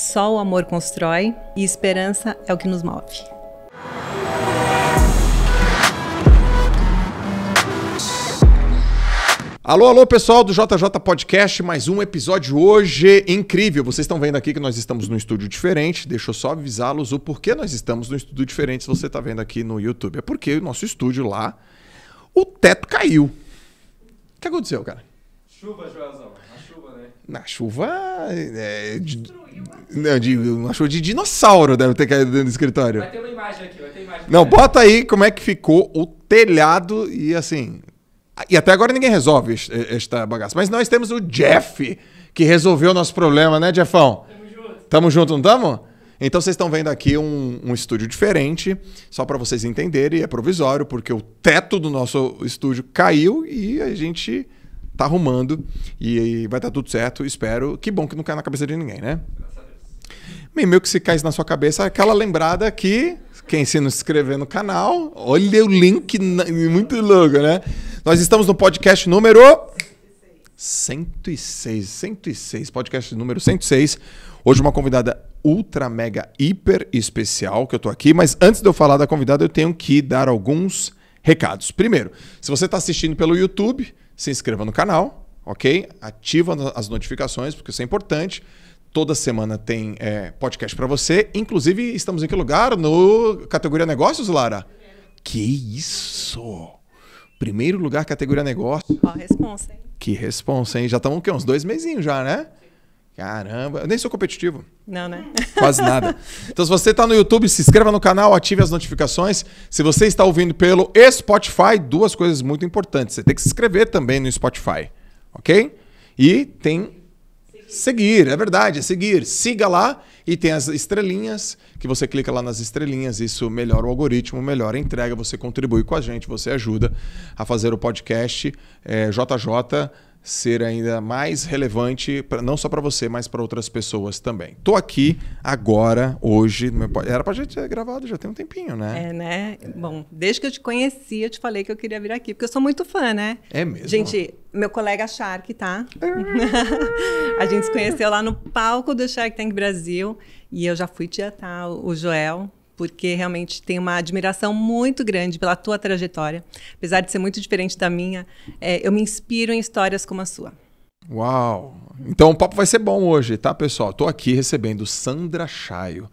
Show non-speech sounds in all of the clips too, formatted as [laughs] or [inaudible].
Só o amor constrói e esperança é o que nos move. Alô, alô, pessoal do JJ Podcast, mais um episódio hoje incrível. Vocês estão vendo aqui que nós estamos num estúdio diferente. Deixa eu só avisá-los o porquê nós estamos num estúdio diferente se você está vendo aqui no YouTube. É porque o nosso estúdio lá, o teto caiu. O que aconteceu, cara? Chuva, Joelzão. Na chuva, né? Na chuva. É, de, não, de, uma chuva de dinossauro deve ter caído dentro do escritório. Vai ter uma imagem aqui, vai ter imagem. Não, aqui. bota aí como é que ficou o telhado e assim. E até agora ninguém resolve esta bagaça. Mas nós temos o Jeff, que resolveu o nosso problema, né, Jeffão? Tamo junto. Tamo junto, não tamo? Então vocês estão vendo aqui um, um estúdio diferente, só para vocês entenderem, é provisório, porque o teto do nosso estúdio caiu e a gente tá arrumando e vai dar tudo certo, espero. Que bom que não cai na cabeça de ninguém, né? Meio que se cai na sua cabeça aquela lembrada que quem se não inscrever no canal, olha o link muito louco, né? Nós estamos no podcast número 106, 106, podcast número 106. Hoje uma convidada ultra mega hiper especial que eu tô aqui, mas antes de eu falar da convidada, eu tenho que dar alguns recados. Primeiro, se você está assistindo pelo YouTube, se inscreva no canal, ok? Ativa as notificações, porque isso é importante. Toda semana tem é, podcast para você. Inclusive, estamos em que lugar? No categoria Negócios, Lara? Que isso! Primeiro lugar, categoria Negócios. Ó, responsa, hein? Que responsa, hein? Já estamos o quê? Uns dois mesinhos já, né? Caramba, eu nem sou competitivo. Não, né? Quase nada. Então, se você está no YouTube, se inscreva no canal, ative as notificações. Se você está ouvindo pelo Spotify, duas coisas muito importantes. Você tem que se inscrever também no Spotify, ok? E tem seguir, é verdade, é seguir. Siga lá e tem as estrelinhas, que você clica lá nas estrelinhas, isso melhora o algoritmo, melhora a entrega, você contribui com a gente, você ajuda a fazer o podcast é, eh, JJ ser ainda mais relevante, pra, não só para você, mas para outras pessoas também. Tô aqui agora, hoje, meu, era para gente ter gravado já tem um tempinho, né? É, né? Bom, desde que eu te conheci, eu te falei que eu queria vir aqui, porque eu sou muito fã, né? É mesmo? Gente, meu colega Shark, tá? Ah! [laughs] a gente se conheceu lá no palco do Shark Tank Brasil e eu já fui tietar tá? o Joel, porque realmente tenho uma admiração muito grande pela tua trajetória. Apesar de ser muito diferente da minha, é, eu me inspiro em histórias como a sua. Uau! Então o papo vai ser bom hoje, tá, pessoal? Estou aqui recebendo Sandra Chaio,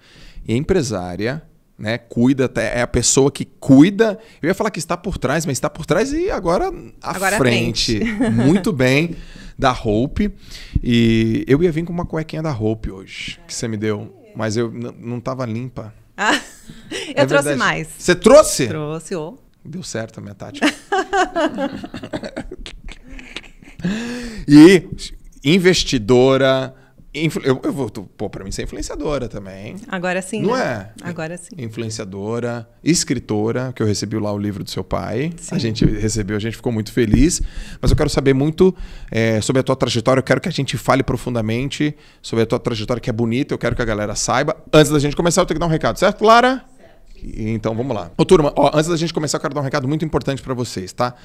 empresária, né? Cuida, é a pessoa que cuida. Eu ia falar que está por trás, mas está por trás e agora à agora frente. frente. [laughs] Muito bem. Da Hope. E eu ia vir com uma cuequinha da Hope hoje, que você me deu. Mas eu não estava limpa. Ah, é eu é trouxe verdade. mais. Você trouxe? Trouxe, ô. Oh. Deu certo a minha tática. [laughs] e investidora, Influ eu, eu vou, pô, pra mim ser é influenciadora também. Agora sim. Não né? é? Agora sim. Influenciadora, escritora, que eu recebi lá o livro do seu pai. Sim. A gente recebeu, a gente ficou muito feliz. Mas eu quero saber muito é, sobre a tua trajetória. Eu quero que a gente fale profundamente sobre a tua trajetória, que é bonita. Eu quero que a galera saiba. Antes da gente começar, eu tenho que dar um recado, certo, Clara? Então vamos lá. Ô turma, ó, antes da gente começar, eu quero dar um recado muito importante para vocês, tá?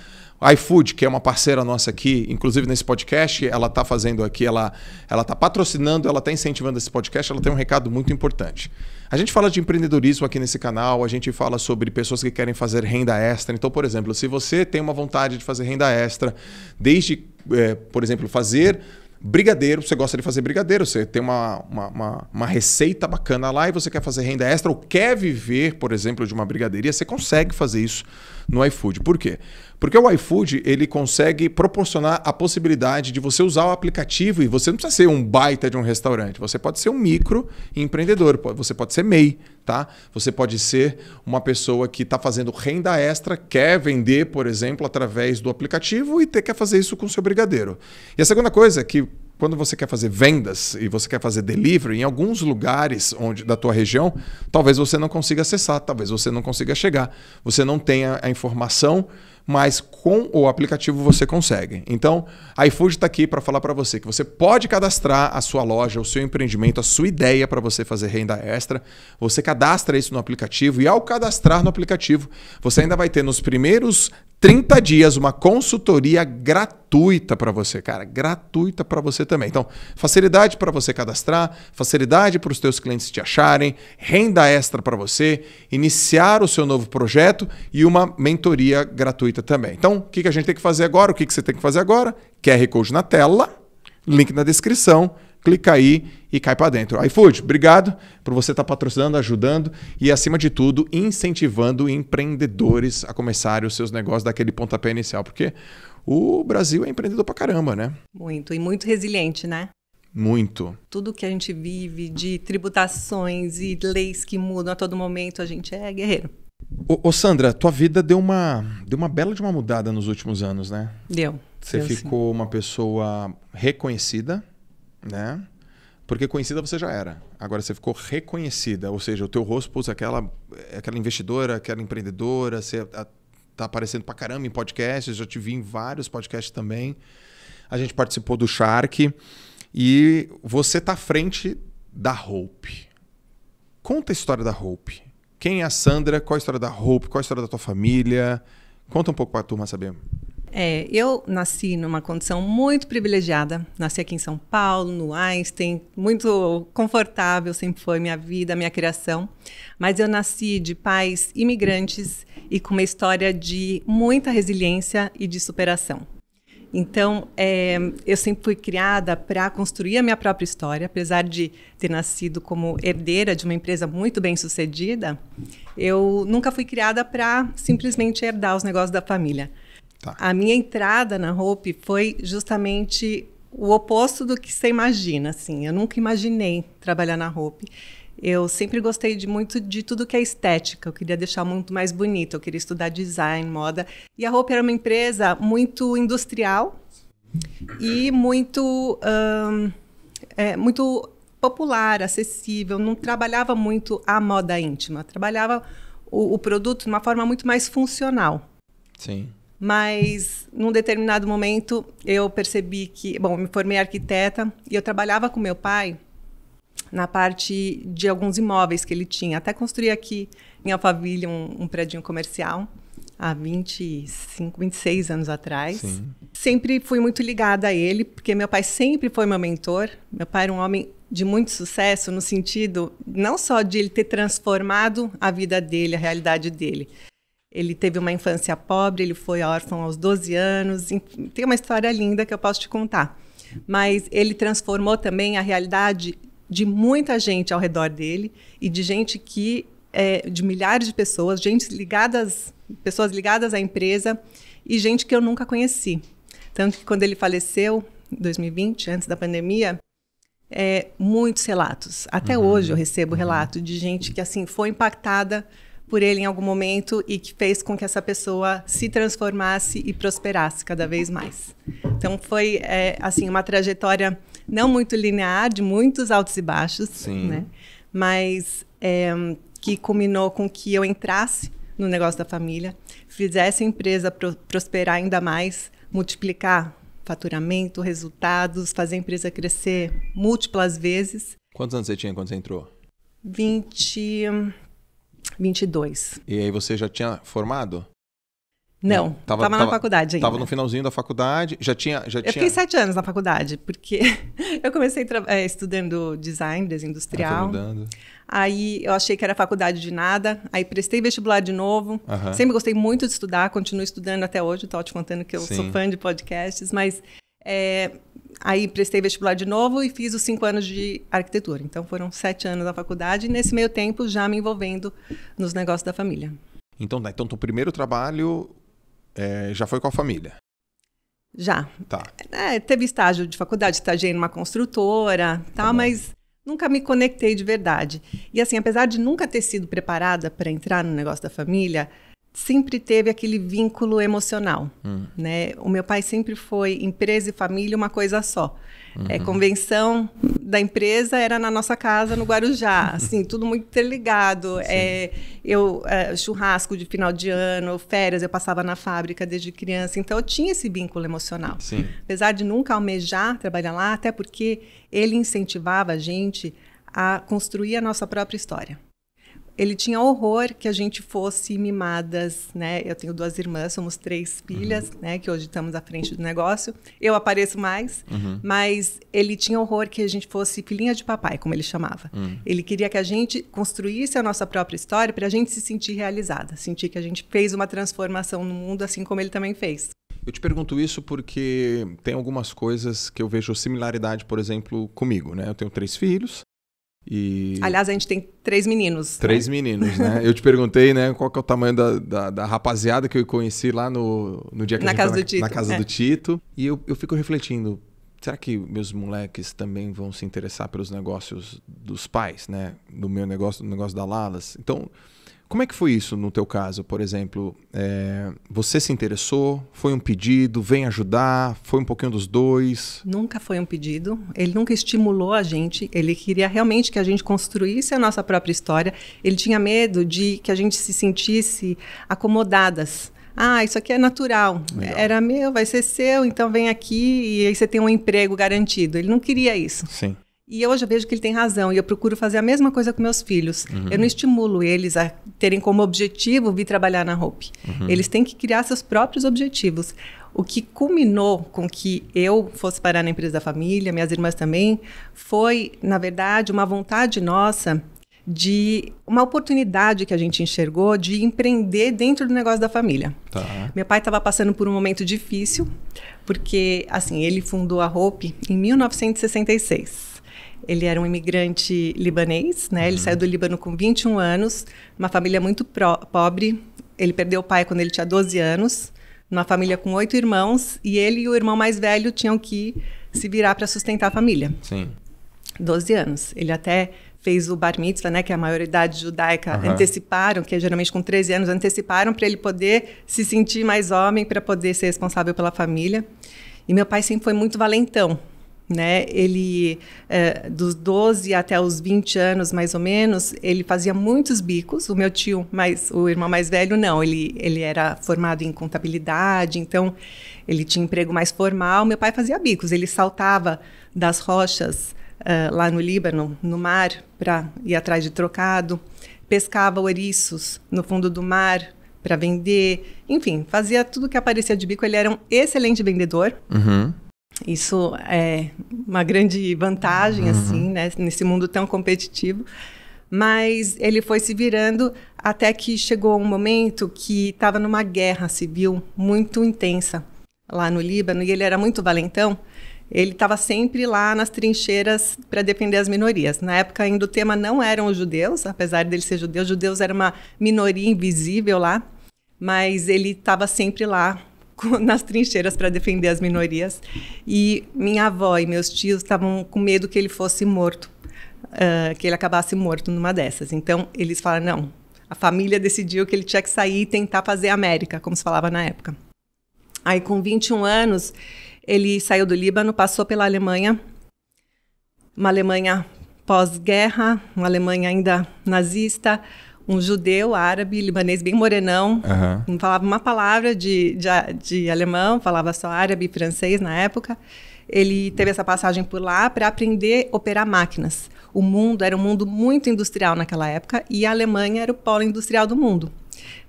A iFood, que é uma parceira nossa aqui, inclusive nesse podcast, ela está fazendo aqui, ela ela tá patrocinando, ela está incentivando esse podcast, ela tem um recado muito importante. A gente fala de empreendedorismo aqui nesse canal, a gente fala sobre pessoas que querem fazer renda extra. Então, por exemplo, se você tem uma vontade de fazer renda extra, desde, é, por exemplo, fazer Brigadeiro, você gosta de fazer brigadeiro, você tem uma, uma, uma, uma, receita bacana lá e você quer fazer renda extra ou quer viver, por exemplo, de uma brigadeiria, você consegue fazer isso no iFood. Por quê? Porque o iFood ele consegue proporcionar a possibilidade de você usar o aplicativo e você não precisa ser um baita de um restaurante. Você pode ser um micro empreendedor, você pode ser MEI, tá? Você pode ser uma pessoa que está fazendo renda extra, quer vender, por exemplo, através do aplicativo e ter, quer fazer isso com o seu brigadeiro. E a segunda coisa que quando você quer fazer vendas e você quer fazer delivery, em alguns lugares onde da tua região, talvez você não consiga acessar, talvez você não consiga chegar, você não tenha a informação, mas com o aplicativo você consegue. Então, a iFood está aqui para falar para você que você pode cadastrar a sua loja, o seu empreendimento, a sua ideia para você fazer renda extra. Você cadastra isso no aplicativo e ao cadastrar no aplicativo, você ainda vai ter nos primeiros 30 dias, uma consultoria gratuita para você, cara, gratuita para você também. Então, facilidade para você cadastrar, facilidade para os teus clientes te acharem, renda extra para você, iniciar o seu novo projeto e uma mentoria gratuita também. Então, o que, que a gente tem que fazer agora? O que, que você tem que fazer agora? QR Code na tela, link na descrição clica aí e cai para dentro. iFood, obrigado por você estar tá patrocinando, ajudando e, acima de tudo, incentivando empreendedores a começarem os seus negócios daquele pontapé inicial, porque o Brasil é empreendedor pra caramba, né? Muito, e muito resiliente, né? Muito. Tudo que a gente vive de tributações e leis que mudam a todo momento, a gente é guerreiro. Ô, ô Sandra, tua vida deu uma, deu uma bela de uma mudada nos últimos anos, né? Deu. Você deu, ficou sim. uma pessoa reconhecida, né? Porque conhecida você já era. Agora você ficou reconhecida, ou seja, o teu rosto, putz, aquela, é aquela investidora, aquela empreendedora, você a, tá, tá aparecendo pra caramba em podcasts, já te vi em vários podcasts também. A gente participou do Shark e você tá à frente da Hope. Conta a história da Hope. Quem é a Sandra? Qual a história da Hope? Qual a história da tua família? Conta um pouco pra turma saber. É, eu nasci numa condição muito privilegiada. Nasci aqui em São Paulo, no Einstein, muito confortável sempre foi minha vida, minha criação. Mas eu nasci de pais imigrantes e com uma história de muita resiliência e de superação. Então, é, eu sempre fui criada para construir a minha própria história, apesar de ter nascido como herdeira de uma empresa muito bem sucedida, eu nunca fui criada para simplesmente herdar os negócios da família. Tá. A minha entrada na Hope foi justamente o oposto do que você imagina, assim. Eu nunca imaginei trabalhar na Hope. Eu sempre gostei de muito de tudo que é estética. Eu queria deixar muito mais bonito. Eu queria estudar design, moda. E a Hope era uma empresa muito industrial e muito, é, muito popular, acessível. Não trabalhava muito a moda íntima. Trabalhava o, o produto de uma forma muito mais funcional. Sim. Mas num determinado momento eu percebi que, bom, me formei arquiteta e eu trabalhava com meu pai na parte de alguns imóveis que ele tinha. Até construí aqui em Alphaville um, um prédio comercial há 25, 26 anos atrás. Sim. Sempre fui muito ligada a ele, porque meu pai sempre foi meu mentor. Meu pai era um homem de muito sucesso no sentido não só de ele ter transformado a vida dele, a realidade dele, ele teve uma infância pobre, ele foi órfão aos 12 anos. Tem uma história linda que eu posso te contar. Mas ele transformou também a realidade de muita gente ao redor dele e de gente que é, de milhares de pessoas, gente ligadas, pessoas ligadas à empresa e gente que eu nunca conheci. Tanto que quando ele faleceu, em 2020, antes da pandemia, é, muitos relatos. Até uhum. hoje eu recebo uhum. relato de gente que assim foi impactada por ele em algum momento e que fez com que essa pessoa se transformasse e prosperasse cada vez mais. Então foi é, assim uma trajetória não muito linear, de muitos altos e baixos, Sim. né? Mas é, que culminou com que eu entrasse no negócio da família, fizesse a empresa pro prosperar ainda mais, multiplicar faturamento, resultados, fazer a empresa crescer múltiplas vezes. Quantos anos você tinha quando você entrou? 20. 22. E aí você já tinha formado? Não, não tava, tava na tava, faculdade ainda. Tava no finalzinho da faculdade, já tinha... Já eu tinha... fiquei sete anos na faculdade, porque [laughs] eu comecei eh, estudando design, desindustrial. industrial. Ah, aí eu achei que era faculdade de nada, aí prestei vestibular de novo. Sempre gostei muito de estudar, continuo estudando até hoje, tô te contando que eu Sim. sou fã de podcasts, mas é, aí prestei vestibular de novo e fiz os cinco anos de arquitetura. Então foram sete anos da faculdade e nesse meio tempo já me envolvendo nos negócios da família. Então, tá, então teu primeiro trabalho é, já foi com a família? Já. Tá. É, teve estágio de faculdade, estagiei numa construtora, tá tal tá mas nunca me conectei de verdade. E assim, apesar de nunca ter sido preparada para entrar no negócio da família, sempre teve aquele vínculo emocional, hum. né? O meu pai sempre foi empresa e família uma coisa só. É, uhum. É, convenção da empresa era na nossa casa no Guarujá, [laughs] assim, tudo muito interligado. É, eu é, churrasco de final de ano, férias, eu passava na fábrica desde criança, então eu tinha esse vínculo emocional. Sim. Apesar de nunca almejar trabalhar lá, até porque ele incentivava a gente a construir a nossa própria história ele tinha horror que a gente fosse mimadas, né? Eu tenho duas irmãs, somos três filhas, uhum. né? Que hoje estamos à frente do negócio. Eu apareço mais, uhum. mas ele tinha horror que a gente fosse filhinha de papai, como ele chamava. Uhum. Ele queria que a gente construísse a nossa própria história para a gente se sentir realizada, sentir que a gente fez uma transformação no mundo, assim como ele também fez. Eu te pergunto isso porque tem algumas coisas que eu vejo similaridade, por exemplo, comigo, né? Eu tenho três filhos, e... Aliás, a gente tem três meninos. Né? Três né? meninos, né? eu te perguntei, né, qual que é o tamanho da, da, da, rapaziada que eu conheci lá no, no dia que na a gente casa do na, Tito. na casa é. do Tito. E eu, eu fico refletindo, será que meus moleques também vão se interessar pelos negócios dos pais, né? Do meu negócio, do negócio da Lalas? Então, como é que foi isso no teu caso, por exemplo? É, você se interessou? Foi um pedido? Vem ajudar? Foi um pouquinho dos dois? Nunca foi um pedido. Ele nunca estimulou a gente. Ele queria realmente que a gente construísse a nossa própria história. Ele tinha medo de que a gente se sentisse acomodadas. Ah, isso aqui é natural. Legal. Era meu, vai ser seu, então vem aqui e aí você tem um emprego garantido. Ele não queria isso. Sim. E hoje eu vejo que ele tem razão e eu procuro fazer a mesma coisa com meus filhos. Uhum. Eu não estimulo eles a terem como objetivo vir trabalhar na Hope. Uhum. Eles têm que criar seus próprios objetivos. O que culminou com que eu fosse parar na empresa da família, minhas irmãs também, foi, na verdade, uma vontade nossa de uma oportunidade que a gente enxergou de empreender dentro do negócio da família. Tá. Meu pai estava passando por um momento difícil, porque assim ele fundou a Hope em 1966. Ele era um imigrante libanês, né? Ele uhum. saiu do Líbano com 21 anos, uma família muito pro, pobre. Ele perdeu o pai quando ele tinha 12 anos, numa família com oito irmãos, e ele e o irmão mais velho tinham que se virar para sustentar a família. Sim. 12 anos. Ele até fez o bar mitzvah, né, que é a maioridade judaica, uhum. anteciparam, que é geralmente com 13 anos, anteciparam para ele poder se sentir mais homem, para poder ser responsável pela família. E meu pai sempre foi muito valentão, né? Ele, é, dos 12 até os 20 anos, mais ou menos, ele fazia muitos bicos. O meu tio, mas o irmão mais velho, não. Ele, ele era formado em contabilidade, então ele tinha emprego mais formal. Meu pai fazia bicos. Ele saltava das rochas uh, lá no Líbano, no mar, para ir atrás de trocado. Pescava ouriços no fundo do mar para vender. Enfim, fazia tudo que aparecia de bico. Ele era um excelente vendedor. Uhum. Isso é uma grande vantagem, uhum. assim, né? Nesse mundo tão competitivo. Mas ele foi se virando até que chegou um momento que estava numa guerra civil muito intensa lá no Líbano e ele era muito valentão. Ele estava sempre lá nas trincheiras para defender as minorias. Na época ainda o tema não eram os judeus, apesar dele ser judeu, os judeus era uma minoria invisível lá, mas ele estava sempre lá [laughs] nas trincheiras para defender as minorias. E minha avó e meus tios estavam com medo que ele fosse morto, uh, que ele acabasse morto numa dessas. Então eles falaram: não, a família decidiu que ele tinha que sair e tentar fazer América, como se falava na época. Aí, com 21 anos, ele saiu do Líbano, passou pela Alemanha, uma Alemanha pós-guerra, uma Alemanha ainda nazista um judeu árabe, libanês bem morenão, uhum. não falava uma palavra de, de, de alemão, falava só árabe e francês na época. Ele teve essa passagem por lá para aprender a operar máquinas. O mundo era um mundo muito industrial naquela época e a Alemanha era o polo industrial do mundo.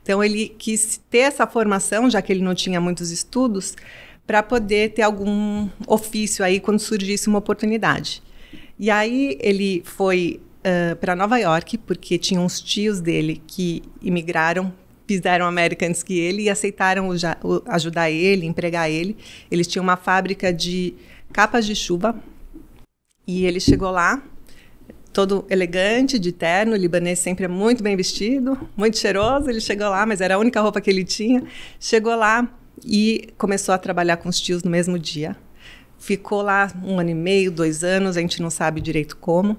Então ele quis ter essa formação, já que ele não tinha muitos estudos, para poder ter algum ofício aí quando surgisse uma oportunidade. E aí ele foi ah, para Nova York, porque tinha uns tios dele que imigraram, fizeram América antes que ele e aceitaram o, o, ajudar ele, empregar ele. Eles tinham uma fábrica de capas de chuva e ele chegou lá todo elegante, de terno, o libanês sempre é muito bem vestido, muito cheiroso, ele chegou lá, mas era a única roupa que ele tinha. Chegou lá e começou a trabalhar com os tios no mesmo dia. Ficou lá um ano e meio, dois anos, a gente não sabe direito como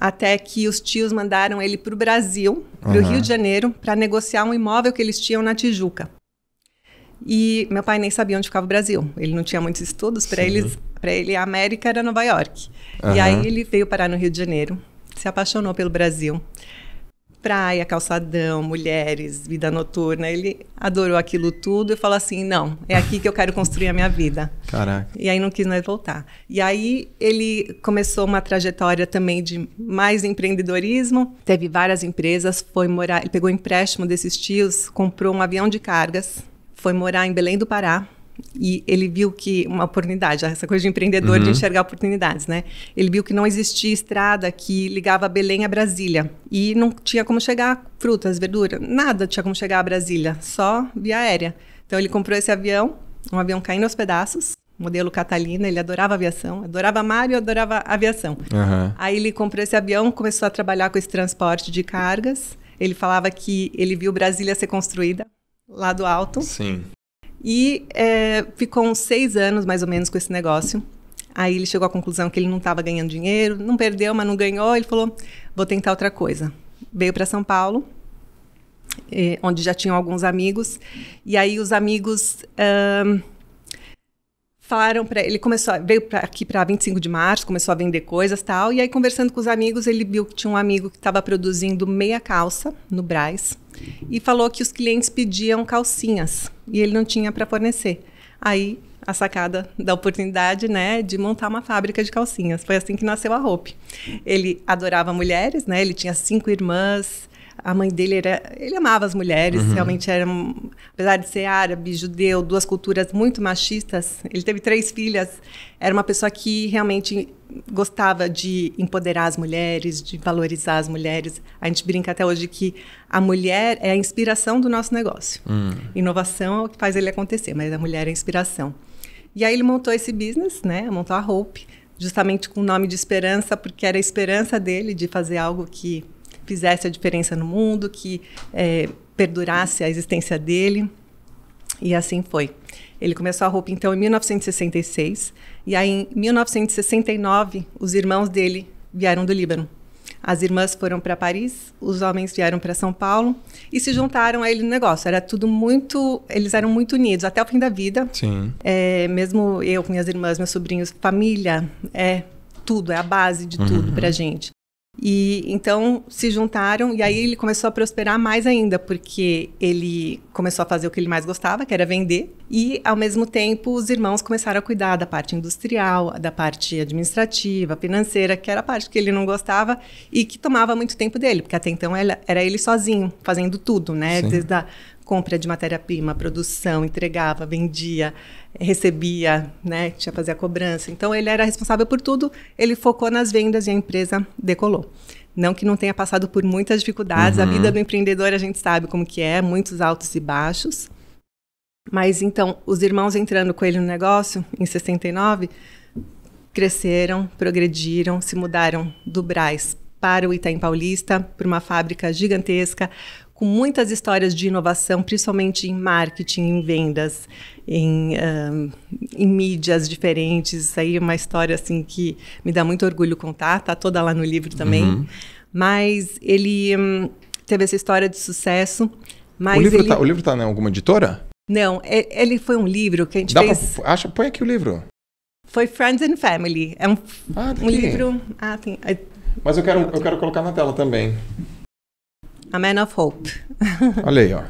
até que os tios mandaram ele para o Brasil, para o uhum. Rio de Janeiro, para negociar um imóvel que eles tinham na Tijuca. E meu pai nem sabia onde ficava o Brasil. Ele não tinha muitos estudos para eles, para ele a América era Nova York. Uhum. E aí ele veio parar no Rio de Janeiro, se apaixonou pelo Brasil praia, calçadão, mulheres, vida noturna. Ele adorou aquilo tudo e falou assim: não, é aqui que eu quero construir a minha vida. Caraca. E aí não quis mais voltar. E aí ele começou uma trajetória também de mais empreendedorismo, teve várias empresas, foi morar, ele pegou empréstimo desses tios, comprou um avião de cargas, foi morar em Belém do Pará e ele viu que uma oportunidade, essa coisa de empreendedor, uhum. de enxergar oportunidades, né? Ele viu que não existia estrada que ligava Belém a Brasília. E não tinha como chegar frutas, verduras, nada tinha como chegar a Brasília, só via aérea. Então ele comprou esse avião, um avião caindo aos pedaços, modelo Catalina, ele adorava aviação, adorava Mário, adorava aviação. Uhum. Aí ele comprou esse avião, começou a trabalhar com esse transporte de cargas. Ele falava que ele viu Brasília ser construída lá do alto. Sim. E é, ficou uns seis anos, mais ou menos, com esse negócio. Aí ele chegou à conclusão que ele não estava ganhando dinheiro, não perdeu, mas não ganhou. Ele falou: vou tentar outra coisa. Veio para São Paulo, eh, onde já tinham alguns amigos. E aí os amigos um, falaram para ele começou veio pra, aqui para 25 de março, começou a vender coisas tal. E aí conversando com os amigos, ele viu que tinha um amigo que estava produzindo meia calça no Braz e falou que os clientes pediam calcinhas e ele não tinha para fornecer. Aí a sacada da oportunidade, né, de montar uma fábrica de calcinhas. Foi assim que nasceu a Hope. Ele adorava mulheres, né? Ele tinha cinco irmãs, a mãe dele era. Ele amava as mulheres, uhum. realmente era. Apesar de ser árabe, judeu, duas culturas muito machistas, ele teve três filhas. Era uma pessoa que realmente gostava de empoderar as mulheres, de valorizar as mulheres. A gente brinca até hoje que a mulher é a inspiração do nosso negócio. Uhum. Inovação é o que faz ele acontecer, mas a mulher é a inspiração. E aí ele montou esse business, né? Montou a Hope, justamente com o nome de Esperança, porque era a esperança dele de fazer algo que fizesse a diferença no mundo, que é, perdurasse a existência dele. E assim foi. Ele começou a roupa então em 1966 e aí em 1969 os irmãos dele vieram do Líbano. As irmãs foram para Paris, os homens vieram para São Paulo e se juntaram a ele no negócio. Era tudo muito. Eles eram muito unidos até o fim da vida. Sim. É, mesmo eu, minhas irmãs, meus sobrinhos, família é tudo, é a base de tudo uhum. para gente. E então se juntaram e aí ele começou a prosperar mais ainda, porque ele começou a fazer o que ele mais gostava, que era vender, e ao mesmo tempo os irmãos começaram a cuidar da parte industrial, da parte administrativa, financeira, que era a parte que ele não gostava e que tomava muito tempo dele, porque até então era ele sozinho fazendo tudo, né? Sim. Desde a compra de matéria-prima, produção, entregava, vendia, recebia, né, tinha que fazer a cobrança. Então ele era responsável por tudo, ele focou nas vendas e a empresa decolou. Não que não tenha passado por muitas dificuldades, uhum. a vida do empreendedor a gente sabe como que é, muitos altos e baixos. Mas então, os irmãos entrando com ele no negócio em 69, cresceram, progrediram, se mudaram do Braz para o Itaim Paulista, para uma fábrica gigantesca, com muitas histórias de inovação, principalmente em marketing, em vendas, em, em mídias diferentes. Isso aí é uma história assim que me dá muito orgulho contar, tá toda lá no livro também. Uhum. Mas ele hum, teve essa história de sucesso. Mas o livro está ele... Tá, tá em alguma editora? Não, é, ele foi um livro que a gente Dá fez. Pra, acha, põe aqui o livro. Foi Friends and Family. É um, ah, tá um livro. Ah, tem. É mas eu quero, eu quero colocar na tela também. A Man of Hope. [laughs] Olha aí, ó.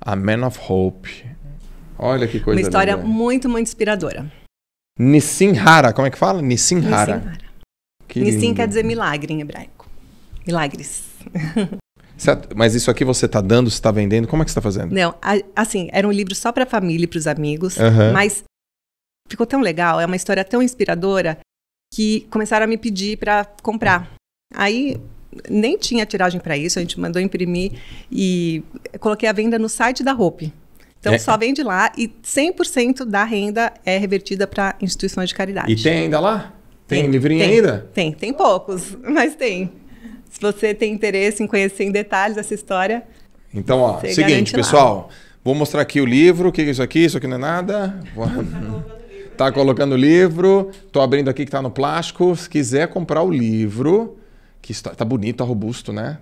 A Man of Hope. Olha que coisa Uma história muito, muito inspiradora. Nissin Hara, como é que fala? Nissin Hara. Nissim, Hara. Que lindo. quer dizer milagre em hebraico. Milagres. [laughs] Certo. Tá, mas isso aqui você está dando, você está vendendo? Como é que você está fazendo? Não, assim, era um livro só para a família e para os amigos, uhum. mas ficou tão legal, é uma história tão inspiradora que começaram a me pedir para comprar. Aí nem tinha tiragem para isso, a gente mandou imprimir e coloquei a venda no site da Hope. Então é. só vende lá e 100% da renda é revertida para instituições de caridade. E tem ainda lá? Tem, tem livrinho tem, ainda? Tem, tem poucos, [laughs] mas tem. Se você tem interesse em conhecer em detalhes essa história. Então, ó, seguinte, pessoal, lá. vou mostrar aqui o livro, o que é isso aqui? Isso aqui não é nada. Tá, [laughs] tá colocando o livro, tô abrindo aqui que tá no plástico. Se quiser comprar o livro, que história. Tá bonito, tá robusto, né?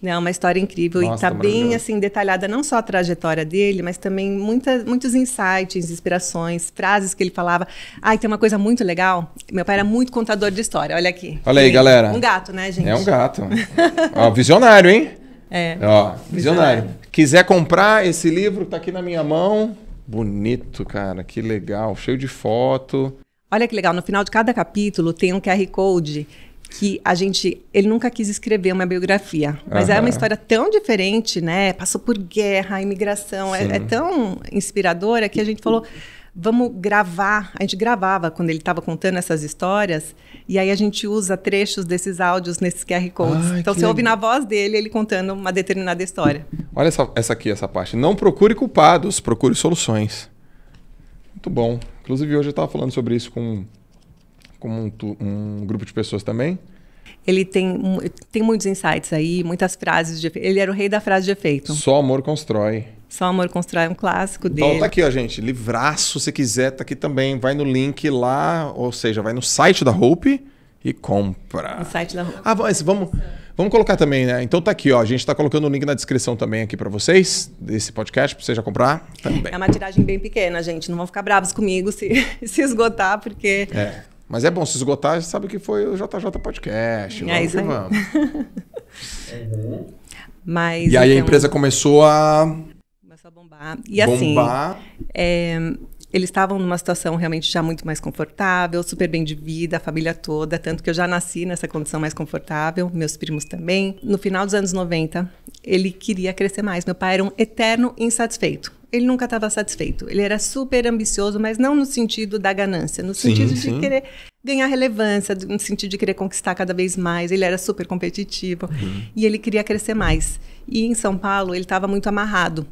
Não, uma história incrível Nossa, e tá, tá bem assim detalhada não só a trajetória dele, mas também muita, muitos insights, inspirações, frases que ele falava. Ah, e tem uma coisa muito legal. Meu pai era muito contador de história. Olha aqui. Olha aí, Sim. galera. Um gato, né, gente? É um gato. [laughs] Ó, visionário, hein? É. Ó, visionário. visionário. Quiser comprar esse livro, tá aqui na minha mão. Bonito, cara. Que legal. Cheio de foto. Olha que legal, no final de cada capítulo tem um QR Code que a gente. Ele nunca quis escrever uma biografia, mas uhum. é uma história tão diferente, né? Passou por guerra, imigração, é, é, tão inspiradora que a gente falou. Vamos gravar. A gente gravava quando ele estava contando essas histórias, e aí a gente usa trechos desses áudios nesses QR Codes. então você ouve na voz dele ele contando uma determinada história. Olha essa, essa aqui, essa parte. Não procure culpados, procure soluções. Muito bom. Inclusive, hoje eu estava falando sobre isso com como um, um grupo de pessoas também? Ele tem, tem muitos insights aí, muitas frases de Ele era o rei da frase de efeito. Só amor constrói. Só amor constrói é um clássico então, dele. Então tá aqui, ó, gente. Livraço, se quiser, tá aqui também. Vai no link lá, ou seja, vai no site da Hope e compra. No site da Hope. Ah, mas vamos. Vamos colocar também, né? Então tá aqui, ó. A gente tá colocando o link na descrição também aqui para vocês, desse podcast, pra você já comprar também. É uma tiragem bem pequena, gente. Não vão ficar bravos comigo se, [laughs] se esgotar, porque é. Mas é bom, se esgotar, já sabe que foi o JJ Podcast. É vamos é isso aí. Vamos. Uhum. Mas, e aí então, a empresa começou a... Começou a bombar. E assim, bombar. assim... É, eles estavam numa situação realmente já muito mais confortável, super bem de vida, a família toda, tanto que eu já nasci nessa condição mais confortável, meus primos também. No final dos anos 90, ele queria crescer mais. Meu pai era um eterno insatisfeito ele nunca estava satisfeito. Ele era super ambicioso, mas não no sentido da ganância, no sentido sim, de sim. querer ganhar relevância, no sentido de querer conquistar cada vez mais. Ele era super competitivo uhum. e ele queria crescer mais. E em São Paulo, ele estava muito amarrado.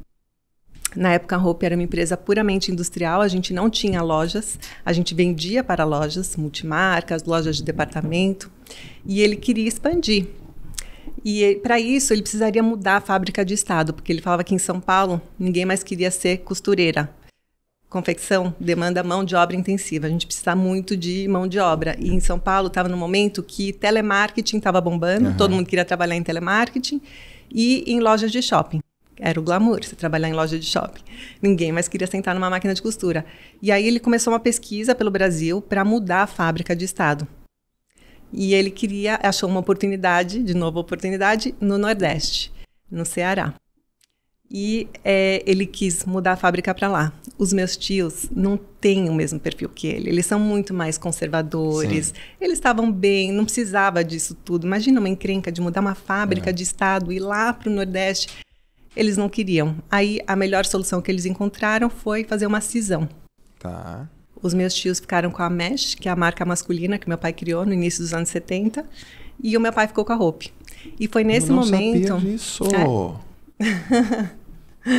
Na época, a Hope era uma empresa puramente industrial, a gente não tinha lojas, a gente vendia para lojas multimarcas, lojas de departamento, e ele queria expandir. E eh, para isso ele precisaria mudar a fábrica de estado, porque ele falava que em São Paulo ninguém mais queria ser costureira. Confecção demanda mão de obra intensiva, a gente precisa muito de mão de obra. E em São Paulo estava no momento que telemarketing estava bombando, uhum. todo mundo queria trabalhar em telemarketing e em lojas de shopping. Era o glamour, você trabalhar em loja de shopping. Ninguém mais queria sentar numa máquina de costura. E aí ele começou uma pesquisa pelo Brasil para mudar a fábrica de estado. E ele queria, achou uma oportunidade, de novo oportunidade, no Nordeste, no Ceará. E é, ele quis mudar a fábrica para lá. Os meus tios não têm o mesmo perfil que ele. Eles são muito mais conservadores. Sim. Eles estavam bem, não precisava disso tudo. Imagina uma encrenca de mudar uma fábrica é. de estado e ir lá para o Nordeste. Eles não queriam. Aí a melhor solução que eles encontraram foi fazer uma cisão. Tá. Os meus tios ficaram com a Mesh, que é a marca masculina que meu pai criou no início dos anos 70, e o meu pai ficou com a Hope. E foi nesse Eu não momento. Sabia disso. É.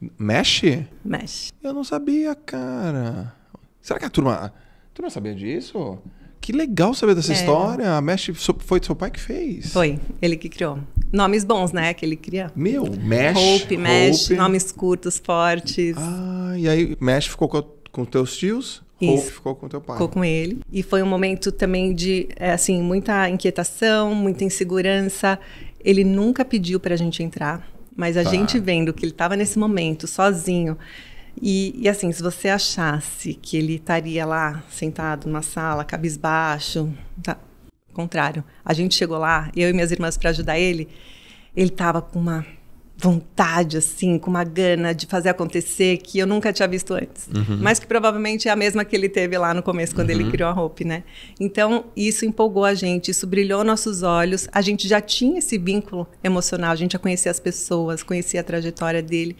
[laughs] Mesh? Mesh. Eu não sabia, cara. Será que a turma. Tu não sabia disso? Que legal saber dessa é. história. A Mesh foi seu pai que fez. Foi, ele que criou. Nomes bons, né? Que ele cria. Meu, Mesh. Hope, Mesh, Hope. nomes curtos, fortes. Ah, e aí Mesh ficou com com teus tios, Isso. ficou com teu pai. Ficou com ele. E foi um momento também de, é, assim, muita inquietação, muita insegurança. Ele nunca pediu para a gente entrar, mas a tá. gente vendo que ele estava nesse momento sozinho. E, e, assim, se você achasse que ele estaria lá sentado numa sala, cabisbaixo, tá, contrário. A gente chegou lá, eu e minhas irmãs para ajudar ele, ele estava com uma vontade, assim, com uma gana de fazer acontecer que eu nunca tinha visto antes. Uhum. Mas que provavelmente é a mesma que ele teve lá no começo, quando uhum. ele criou a roupa né? Então, isso empolgou a gente, isso brilhou nossos olhos. A gente já tinha esse vínculo emocional, a gente já conhecia as pessoas, conhecia a trajetória dele.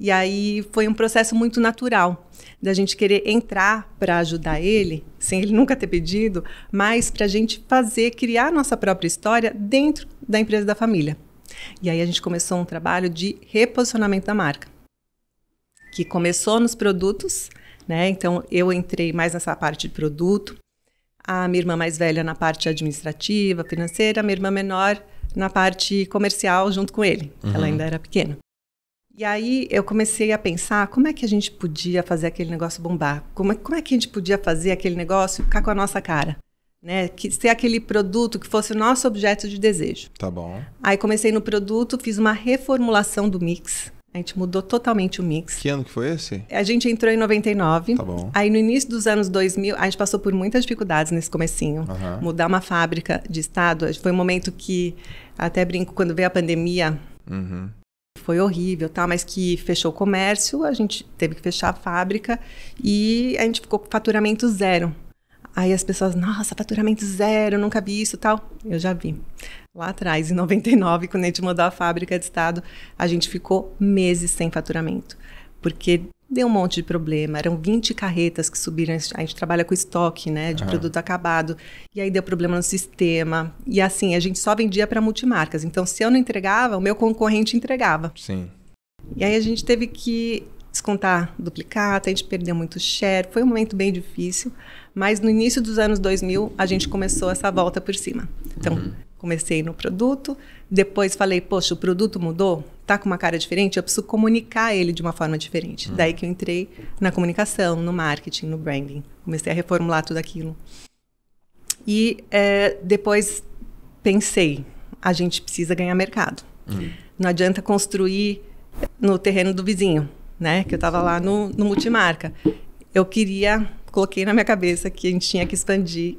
E aí foi um processo muito natural da gente querer entrar para ajudar ele, sem ele nunca ter pedido, mas para a gente fazer, criar nossa própria história dentro da empresa da família. E aí a gente começou um trabalho de reposicionamento da marca, que começou nos produtos, né? Então eu entrei mais nessa parte de produto, a minha irmã mais velha na parte administrativa, financeira, a minha irmã menor na parte comercial junto com ele. Uhum. Ela ainda era pequena. E aí eu comecei a pensar como é que a gente podia fazer aquele negócio bombar, como é, como é que a gente podia fazer aquele negócio ficar com a nossa cara né? Que ser aquele produto que fosse o nosso objeto de desejo. Tá bom. Aí comecei no produto, fiz uma reformulação do mix. A gente mudou totalmente o mix. Que ano que foi esse? A gente entrou em 99. Tá bom. Aí no início dos anos 2000, a gente passou por muitas dificuldades nesse comecinho. Uhum. Mudar uma fábrica de estado, foi um momento que até brinco quando veio a pandemia. Uhum. Foi horrível, tá? Mas que fechou o comércio, a gente teve que fechar a fábrica e a gente ficou com faturamento zero. Aí as pessoas, nossa, faturamento zero, nunca vi isso tal. Eu já vi. Lá atrás, em 99, quando a gente mudou a fábrica de estado, a gente ficou meses sem faturamento. Porque deu um monte de problema. Eram 20 carretas que subiram. A gente trabalha com estoque, né, de uhum. produto acabado. E aí deu problema no sistema. E assim, a gente só vendia para multimarcas. Então, se eu não entregava, o meu concorrente entregava. Sim. E aí a gente teve que descontar duplicata, a gente perdeu muito share. Foi um momento bem difícil. Mas no início dos anos 2000, a gente começou essa volta por cima. Então, uhum. comecei no produto, depois falei, poxa, o produto mudou, tá com uma cara diferente, eu preciso comunicar ele de uma forma diferente. Uhum. Daí que eu entrei na comunicação, no marketing, no branding. Comecei a reformular tudo aquilo. E é, depois pensei, a gente precisa ganhar mercado. Uhum. Não adianta construir no terreno do vizinho, né? Que eu estava lá no, no multimarca. Eu queria coloquei na minha cabeça que a gente tinha que expandir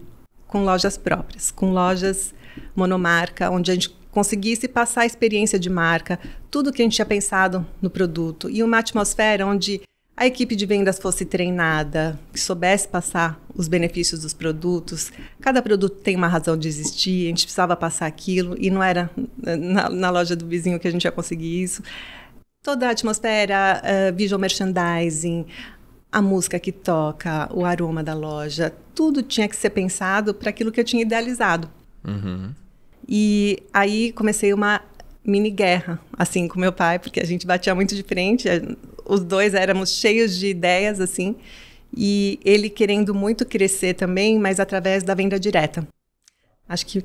com lojas próprias, com lojas monomarca, onde a gente conseguisse passar a experiência de marca, tudo que a gente tinha pensado no produto e uma atmosfera onde a equipe de vendas fosse treinada, que soubesse passar os benefícios dos produtos. Cada produto tem uma razão de existir, a gente precisava passar aquilo e não era na, na loja do vizinho que a gente ia conseguir isso. Toda a atmosfera, uh, visual merchandising, a música que toca, o aroma da loja, tudo tinha que ser pensado para aquilo que eu tinha idealizado. Uhum. E aí comecei uma mini guerra, assim, com meu pai, porque a gente batia muito de frente, eh, os dois éramos cheios de ideias, assim, e ele querendo muito crescer também, mas através da venda direta. Acho que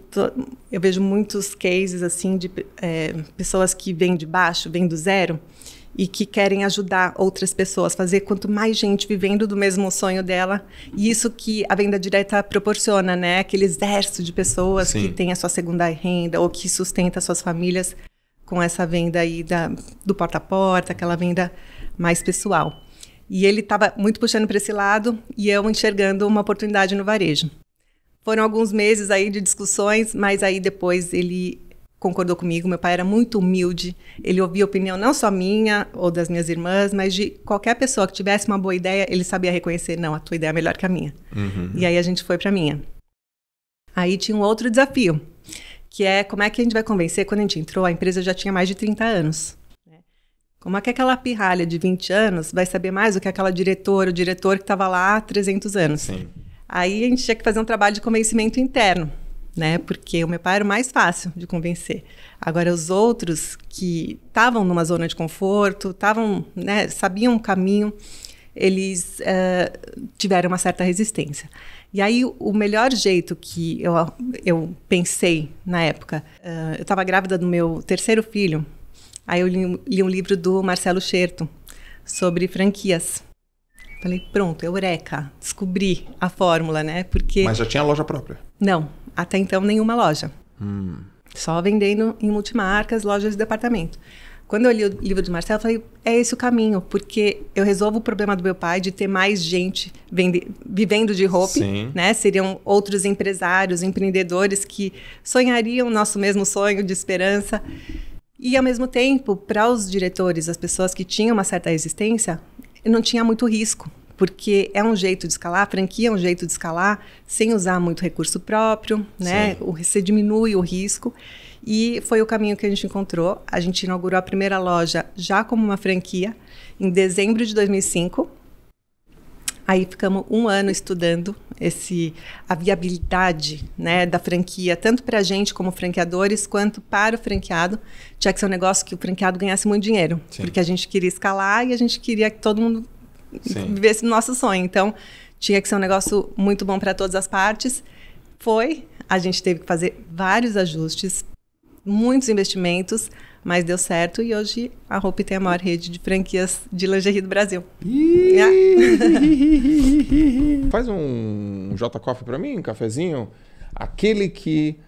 eu vejo muitos cases, assim, de é, pessoas que vêm de baixo, vêm do zero, e que querem ajudar outras pessoas, fazer quanto mais gente vivendo do mesmo sonho dela. E isso que a venda direta proporciona, né? Aquele exército de pessoas Sim. que tem a sua segunda renda ou que sustenta suas famílias com essa venda aí da, do porta a porta, aquela venda mais pessoal. E ele estava muito puxando para esse lado e eu enxergando uma oportunidade no varejo. Foram alguns meses aí de discussões, mas aí depois ele concordou comigo. Meu pai era muito humilde. Ele ouvia opinião não só minha ou das minhas irmãs, mas de qualquer pessoa que tivesse uma boa ideia, ele sabia reconhecer: não, a tua ideia é melhor que a minha. Uhum. E aí a gente foi para minha. Aí tinha um outro desafio, que é como é que a gente vai convencer. Quando a gente entrou, a empresa já tinha mais de 30 anos. Né? Como é que aquela pirralha de 20 anos vai saber mais do que aquela diretora, o diretor que estava lá há 300 anos? Sim. Aí a gente tinha que fazer um trabalho de convencimento interno né? Porque o meu pai era o mais fácil de convencer. Agora, os outros que estavam numa zona de conforto, estavam, né, sabiam o caminho, eles uh, tiveram uma certa resistência. E aí, o melhor jeito que eu, eu pensei na época, uh, eu estava grávida do meu terceiro filho, aí eu li, li um livro do Marcelo Scherto sobre franquias. Falei, pronto, eureka, descobri a fórmula, né? Porque... Mas já tinha loja própria? Não, até então nenhuma loja. Hum. Só vendendo em multimarcas, lojas de departamento. Quando eu li o livro do Marcelo, eu falei, é esse o caminho, porque eu resolvo o problema do meu pai de ter mais gente vende, vivendo de roupa, né? Seriam outros empresários, empreendedores que sonhariam o nosso mesmo sonho de esperança. E ao mesmo tempo, para os diretores, as pessoas que tinham uma certa existência, não tinha muito risco porque é um jeito de escalar, a franquia é um jeito de escalar sem usar muito recurso próprio, né? O, você diminui o risco. E foi o caminho que a gente encontrou. A gente inaugurou a primeira loja já como uma franquia em dezembro de 2005. Aí ficamos um ano estudando esse a viabilidade né, da franquia, tanto para a gente como franqueadores, quanto para o franqueado. Tinha que ser um negócio que o franqueado ganhasse muito dinheiro, Sim. porque a gente queria escalar e a gente queria que todo mundo Sim. viver esse nosso sonho. Então, tinha que ser um negócio muito bom para todas as partes. Foi, a gente teve que fazer vários ajustes, muitos investimentos, mas deu certo e hoje a roupa tem a maior rede de franquias de lingerie do Brasil. Ah. [laughs] Faz um J Coffee para mim, um cafezinho, aquele que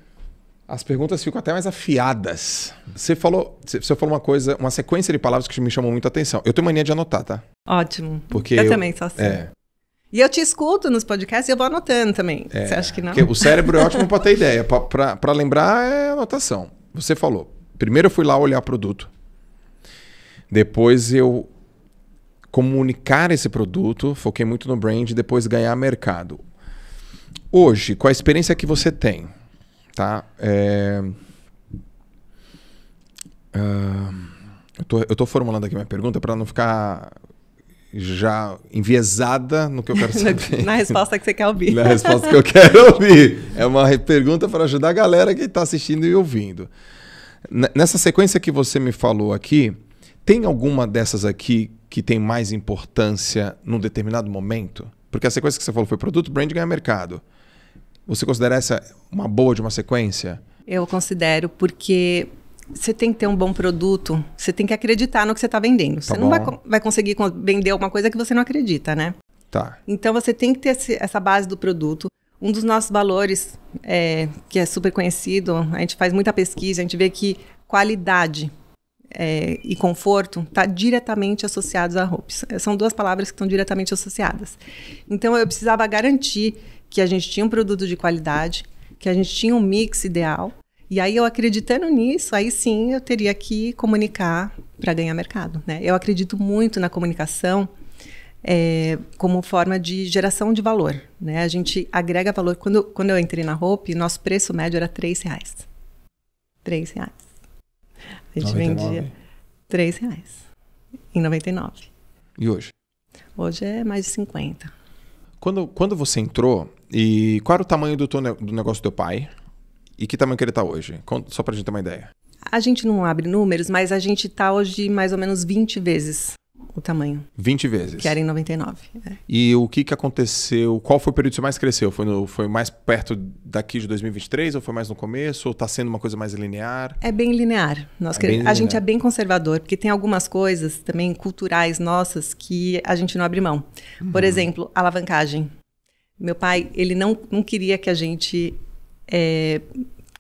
as perguntas ficam até mais afiadas. Você falou, você falou uma coisa, uma sequência de palavras que me chamou muito a atenção. Eu tenho mania de anotar, tá? Ótimo. Porque eu, eu também sou assim. É. E eu te escuto nos podcasts e eu vou anotando também. É, você acha que não? o cérebro é ótimo para ter ideia. Para lembrar é anotação. Você falou. Primeiro eu fui lá olhar produto. Depois eu comunicar esse produto, foquei muito no brand, depois ganhar mercado. Hoje, com a experiência que você tem, Tá? É... Uh, eu, tô, eu tô formulando aqui minha pergunta para não ficar já enviesada no que eu quero [laughs] saber. Na resposta que você quer ouvir. Na resposta que eu quero [laughs] ouvir. É uma pergunta para ajudar a galera que está assistindo e ouvindo. Nessa sequência que você me falou aqui, tem alguma dessas aqui que tem mais importância num determinado momento? Porque a sequência que você falou foi produto, brand ganha mercado. Você considera essa uma boa de uma sequência? Eu considero, porque você tem que ter um bom produto, você tem que acreditar no que você está vendendo. Tá você bom. não vai, vai, conseguir vender alguma coisa que você não acredita, né? Tá. Então você tem que ter esse, essa base do produto. Um dos nossos valores, é, que é super conhecido, a gente faz muita pesquisa, a gente vê que qualidade é, e conforto está diretamente associados à roupa. São duas palavras que estão diretamente associadas. Então eu precisava garantir que a gente tinha um produto de qualidade, que a gente tinha um mix ideal. E aí eu acreditando nisso, aí sim eu teria que comunicar para ganhar mercado. Né? Eu acredito muito na comunicação é, como forma de geração de valor. Né? A gente agrega valor. Quando, quando eu entrei na Hope, nosso preço médio era três reais. Três reais. A gente 99. vendia três reais em 99. E hoje? Hoje é mais de 50. Quando, quando você entrou, e qual era o tamanho do, teu, do negócio do teu pai? E que tamanho que ele está hoje? Só para a gente ter uma ideia. A gente não abre números, mas a gente está hoje mais ou menos 20 vezes o tamanho. 20 vezes. Que era em 99. É. E o que, que aconteceu? Qual foi o período que você mais cresceu? Foi, no, foi mais perto daqui de 2023 ou foi mais no começo? Ou está sendo uma coisa mais linear? É bem linear. Nós é queremos, bem linear. a gente é bem conservador, porque tem algumas coisas também culturais nossas que a gente não abre mão. Uhum. Por exemplo, alavancagem. Meu pai, ele não, não queria que a gente é,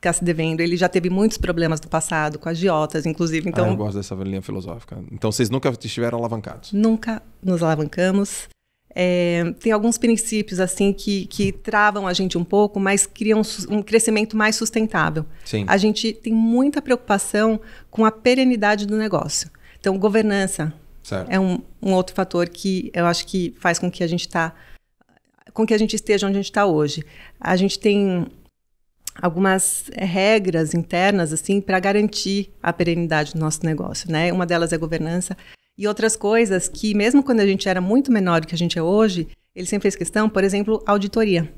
ficar se devendo. Ele já teve muitos problemas no passado, com agiotas, inclusive. Então, ah, eu gosto dessa linha filosófica. Então, vocês nunca estiveram alavancados? Nunca nos alavancamos. É, tem alguns princípios assim que, que travam a gente um pouco, mas criam um, crescimento mais sustentável. Sim. A gente tem muita preocupação com a perenidade do negócio. Então, governança certo. é um, um outro fator que eu acho que faz com que a gente está com que a gente esteja onde a gente está hoje. A gente tem algumas regras internas assim para garantir a perenidade do nosso negócio, né? Uma delas é a governança e outras coisas que mesmo quando a gente era muito menor do que a gente é hoje, ele sempre fez questão, por exemplo, auditoria.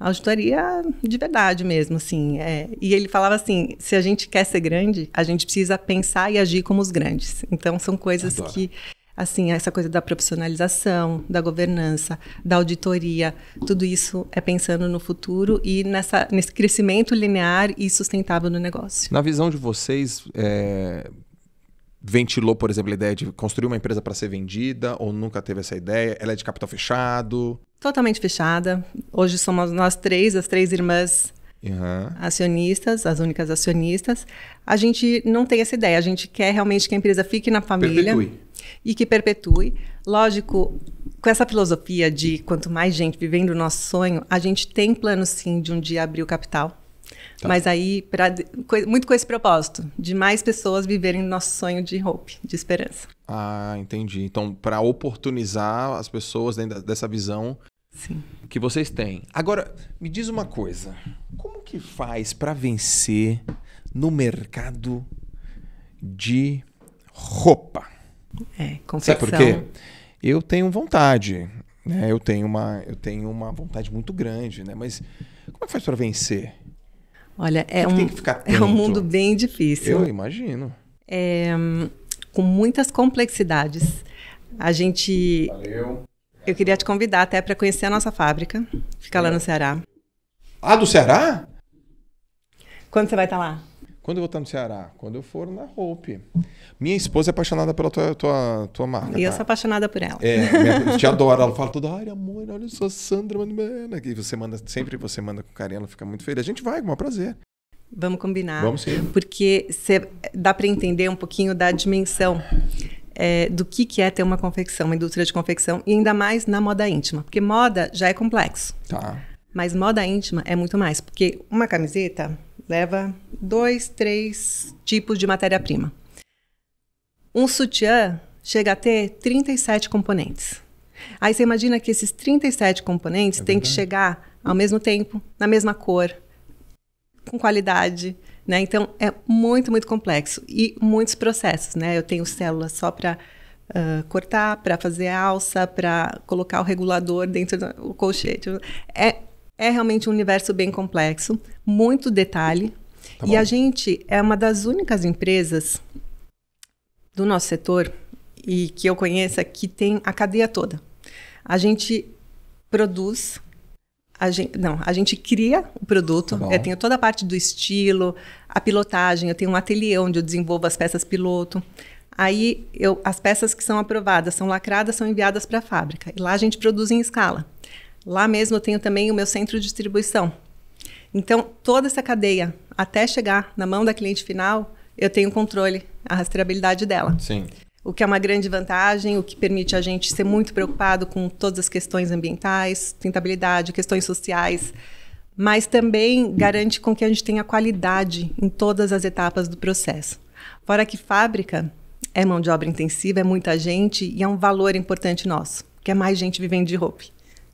Auditoria de verdade mesmo, assim. É. E ele falava assim: se a gente quer ser grande, a gente precisa pensar e agir como os grandes. Então, são coisas Adoro. que Assim, essa coisa da profissionalização, da governança, da auditoria, tudo isso é pensando no futuro e nessa, nesse crescimento linear e sustentável no negócio. Na visão de vocês, é, ventilou, por exemplo, a ideia de construir uma empresa para ser vendida ou nunca teve essa ideia? Ela é de capital fechado? Totalmente fechada. Hoje somos nós três, as três irmãs Uhum. acionistas, as únicas acionistas. A gente não tem essa ideia, a gente quer realmente que a empresa fique na família perpetue. e que perpetue. Lógico, com essa filosofia de quanto mais gente vivendo o nosso sonho, a gente tem plano sim de um dia abrir o capital. Tá. Mas aí, pra, muito com esse propósito, de mais pessoas viverem o nosso sonho de hope, de esperança. Ah, entendi. Então, para oportunizar as pessoas dentro dessa visão Sim. que vocês têm. Agora, me diz uma coisa: como que faz para vencer no mercado de roupa? É, confecção. Sabe por quê? Eu tenho vontade, né? Eu tenho uma, eu tenho uma vontade muito grande, né? Mas como é que faz para vencer? Olha, é um, [laughs] é um mundo bem difícil. Eu imagino. É, com muitas complexidades. A gente Valeu. Eu queria te convidar até para conhecer a nossa fábrica. Fica lá no é. Ceará. Ah, do Ceará? Quando você vai estar tá lá? Quando eu vou estar tá no Ceará? Quando eu for na Hope. Minha esposa é apaixonada pela tua, tua, tua marca. E eu tá? sou apaixonada por ela. É, minha, [laughs] te adora. Ela fala tudo, ai, amor, olha só, Sandra, mano. E você manda, sempre você manda com carinho, ela fica muito feliz. A gente vai, com maior prazer. Vamos combinar. Vamos sim. Porque cê, dá para entender um pouquinho da dimensão é, do que, que é ter uma confecção, uma indústria de confecção, e ainda mais na moda íntima, porque moda já é complexo. Tá. Mas moda íntima é muito mais, porque uma camiseta leva dois, três tipos de matéria-prima. Um sutiã chega a ter 37 componentes. Aí você imagina que esses 37 componentes é têm que chegar ao mesmo tempo, na mesma cor, com qualidade. Né? Então, é muito, muito complexo e muitos processos. Né? Eu tenho células só para uh, ah, cortar, para fazer alça, para colocar o regulador dentro do colchete. É, é realmente um universo bem complexo, muito detalhe. Tá e a gente é uma das únicas empresas do nosso setor e que eu conheça é que tem a cadeia toda. A gente produz, a gente, não, a gente cria o produto. Tá eu tenho toda a parte do estilo, a pilotagem. Eu tenho um ateliê onde eu desenvolvo as peças piloto. Aí eu, as peças que são aprovadas, são lacradas, são enviadas para a fábrica. E lá a gente produz em escala. Lá mesmo eu tenho também o meu centro de distribuição. Então, toda essa cadeia, até chegar na mão da cliente final, eu tenho controle, a rastreabilidade dela. Sim o que é uma grande vantagem, o que permite a gente ser muito preocupado com todas as questões ambientais, sustentabilidade, questões sociais, mas também garante com que a gente tenha qualidade em todas as etapas do processo. Fora que fábrica é mão de obra intensiva, é muita gente e é um valor importante nosso, que é mais gente vivendo de roupa.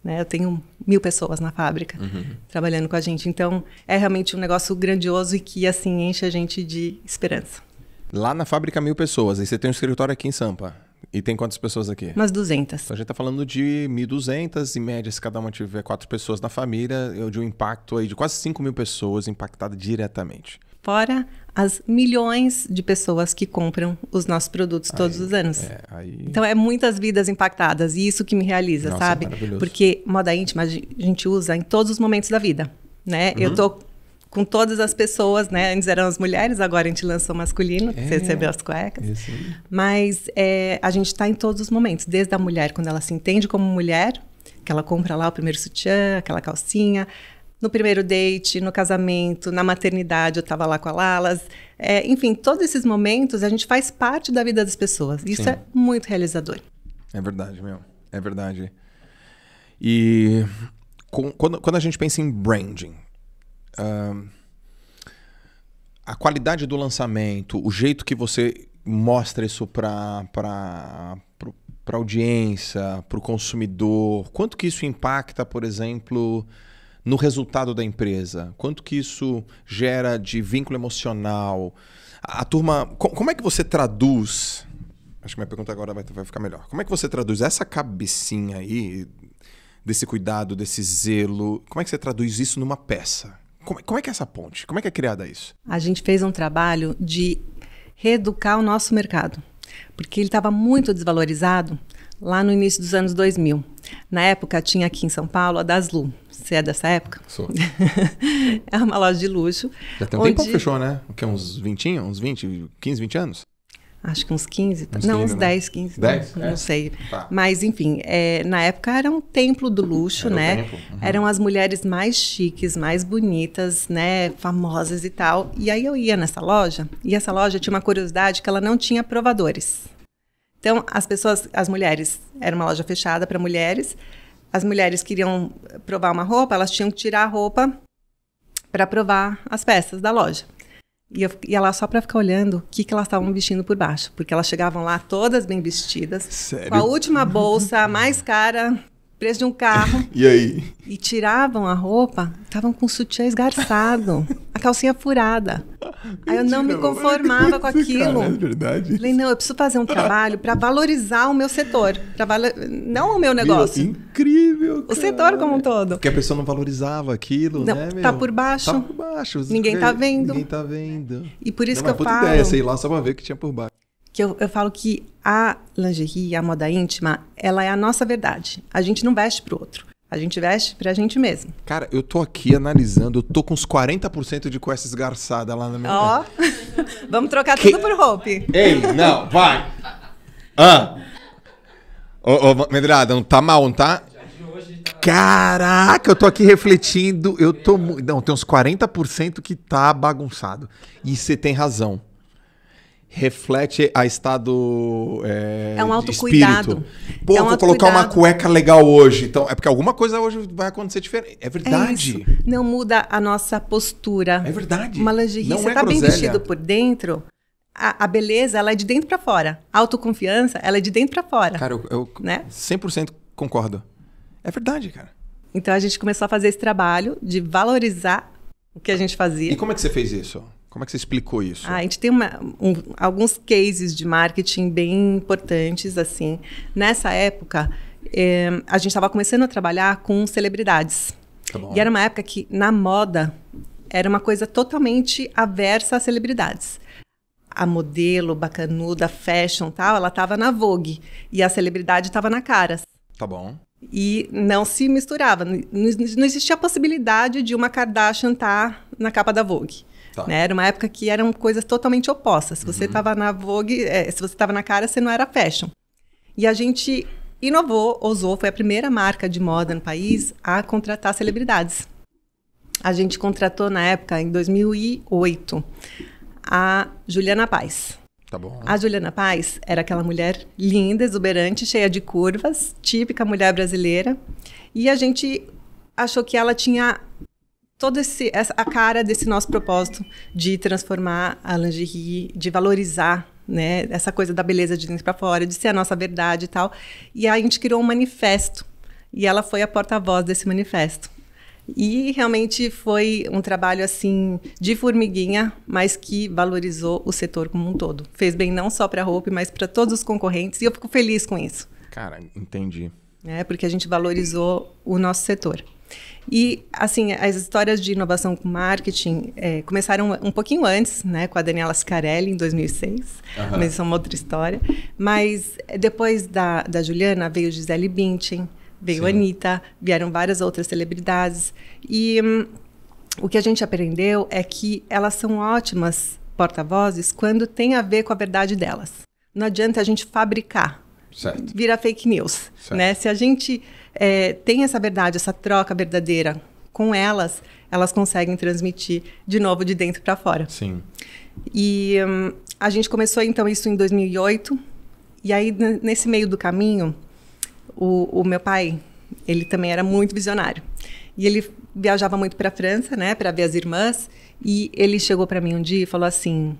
Né? Eu tenho mil pessoas na fábrica uhum. trabalhando com a gente, então é realmente um negócio grandioso e que assim enche a gente de esperança. Lá na fábrica, mil pessoas. E você tem um escritório aqui em Sampa. E tem quantas pessoas aqui? Umas 200. Então, a gente está falando de 1.200, em média, se cada uma tiver quatro pessoas na família, de um impacto aí de quase 5 mil pessoas impactadas diretamente. Fora as milhões de pessoas que compram os nossos produtos aí, todos os anos. É, aí... Então é muitas vidas impactadas e isso que me realiza, Nossa, sabe? Porque moda íntima a gente usa em todos os momentos da vida. Né? Uhum. Eu tô com todas as pessoas, né? Antes eram as mulheres, agora a gente lançou masculino, é, você recebeu as cuecas. Mas é, a gente está em todos os momentos, desde a mulher, quando ela se entende como mulher, que ela compra lá o primeiro sutiã, aquela calcinha, no primeiro date, no casamento, na maternidade, eu estava lá com a Lalas. É, enfim, todos esses momentos a gente faz parte da vida das pessoas. Isso Sim. é muito realizador. É verdade, meu. É verdade. E com, quando, quando a gente pensa em branding, uh, a qualidade do lançamento, o jeito que você mostra isso para a audiência, para o consumidor, quanto que isso impacta, por exemplo, no resultado da empresa? Quanto que isso gera de vínculo emocional? A, a turma, como é que você traduz? Acho que minha pergunta agora vai, vai ficar melhor. Como é que você traduz essa cabecinha aí desse cuidado, desse zelo? Como é que você traduz isso numa peça? Como, é, como é que é essa ponte? Como é que é criada isso? A gente fez um trabalho de reeducar o nosso mercado, porque ele estava muito desvalorizado lá no início dos anos 2000. Na época tinha aqui em São Paulo a Daslu. Você é dessa época? Sou. [laughs] é uma loja de luxo. Já tem um onde... tempo que fechou, né? O que, uns 20, uns 20, 15, 20 anos? acho que uns 15, uns não, uns 10, né? 15, 10? Né? Não, é. não sei. Tá. Mas, enfim, é, na época era um templo do luxo, era né? Uhum. Eram as mulheres mais chiques, mais bonitas, né? Famosas e tal. E aí eu ia nessa loja, e essa loja tinha uma curiosidade que ela não tinha provadores. Então, as pessoas, as mulheres, era uma loja fechada para mulheres. As mulheres queriam provar uma roupa, elas tinham que tirar a roupa para provar as peças da loja. E eu ia lá só para ficar olhando o que, que elas estavam vestindo por baixo. Porque elas chegavam lá todas bem vestidas. Sério? Com a última bolsa, a mais cara, preço de um carro. [laughs] e aí? E tiravam a roupa, estavam com o sutiã esgarçado, a calcinha furada. Mentira, Aí eu não me conformava não com [laughs] é aquilo. Cara, é verdade. Falei, não, eu preciso fazer um trabalho para valorizar o meu setor, pra valo... não o meu negócio. Meu, incrível. Cara. O setor como um todo. Porque a pessoa não valorizava aquilo, não, né? Meu? Tá por baixo. Tá por baixo. Ninguém tá vendo. Ninguém tá vendo. E por isso não, que eu falo. Ideia, sei lá só pra ver o que tinha por baixo. Que eu, eu falo que a lingerie, a moda íntima, ela é a nossa verdade. A gente não veste pro outro. A gente veste pra gente mesmo. Cara, eu tô aqui analisando, eu tô com uns 40% de questes esgarçada lá na minha. Ó, [laughs] vamos trocar que... tudo por roupa. Ei, não, vai! Ah! Ô, ô, Medrada, não tá mal, não tá? Caraca, eu tô aqui refletindo. Eu tô. Não, tem uns 40% que tá bagunçado. E você tem razão reflete a estado é, é um autocuidado. É Pô, é um vou colocar uma cueca legal hoje. Então, é porque alguma coisa hoje vai acontecer diferente. É verdade. É não muda a nossa postura. É verdade. Uma lingerie, não você é tá groselha. bem vestido por dentro, a, a, beleza, ela é de dentro para fora. A autoconfiança, ela é de dentro para fora. Cara, eu, eu né? 100% concordo. É verdade, cara. Então, a gente começou a fazer esse trabalho de valorizar o que a gente fazia. E como é que você fez isso? Como é que você explicou isso? Ah, a gente tem uma, um, alguns cases de marketing bem importantes, assim. Nessa época, eh, a gente estava começando a trabalhar com celebridades. Tá e era uma época que, na moda, era uma coisa totalmente aversa a celebridades. A modelo, bacanuda, fashion tal, ela estava na Vogue. E a celebridade estava na Caras. Tá bom. E não se misturava. Não, não existia a possibilidade de uma Kardashian estar tá na capa da Vogue. Tá. Né? Era uma época que eram coisas totalmente opostas. Se você estava uhum. na Vogue, é, se você estava na cara, você não era fashion. E a gente inovou, ousou, foi a primeira marca de moda no país a contratar celebridades. A gente contratou na época, em 2008, a Juliana Paz. Tá bom. A Juliana Paz era aquela mulher linda, exuberante, cheia de curvas, típica mulher brasileira. E a gente achou que ela tinha toda essa, a cara desse nosso propósito de transformar a lingerie, de valorizar né, essa coisa da beleza de dentro para fora, de ser a nossa verdade e tal. E a gente criou um manifesto e ela foi a porta-voz desse manifesto. E realmente foi um trabalho assim de formiguinha, mas que valorizou o setor como um todo. Fez bem não só para a roupa, mas para todos os concorrentes e eu fico feliz com isso. Cara, entendi. É porque a gente valorizou o nosso setor. E, assim, as histórias de inovação com marketing é, começaram um pouquinho antes, né? Com a Daniela Scarelli, em 2006. Uhum. Mas isso é uma outra história. Mas é, depois da, da Juliana, veio Gisele Bündchen, veio Sim. Anitta, vieram várias outras celebridades. E hum, o que a gente aprendeu é que elas são ótimas porta-vozes quando tem a ver com a verdade delas. Não adianta a gente fabricar certo. vira fake news. Certo. Né? Se a gente é, tem essa verdade, essa troca verdadeira com elas, elas conseguem transmitir de novo de dentro para fora. Sim. E hum, a gente começou então isso em 2008. E aí nesse meio do caminho, o, o meu pai, ele também era muito visionário. E ele viajava muito para a França, né, para ver as irmãs. E ele chegou para mim um dia e falou assim: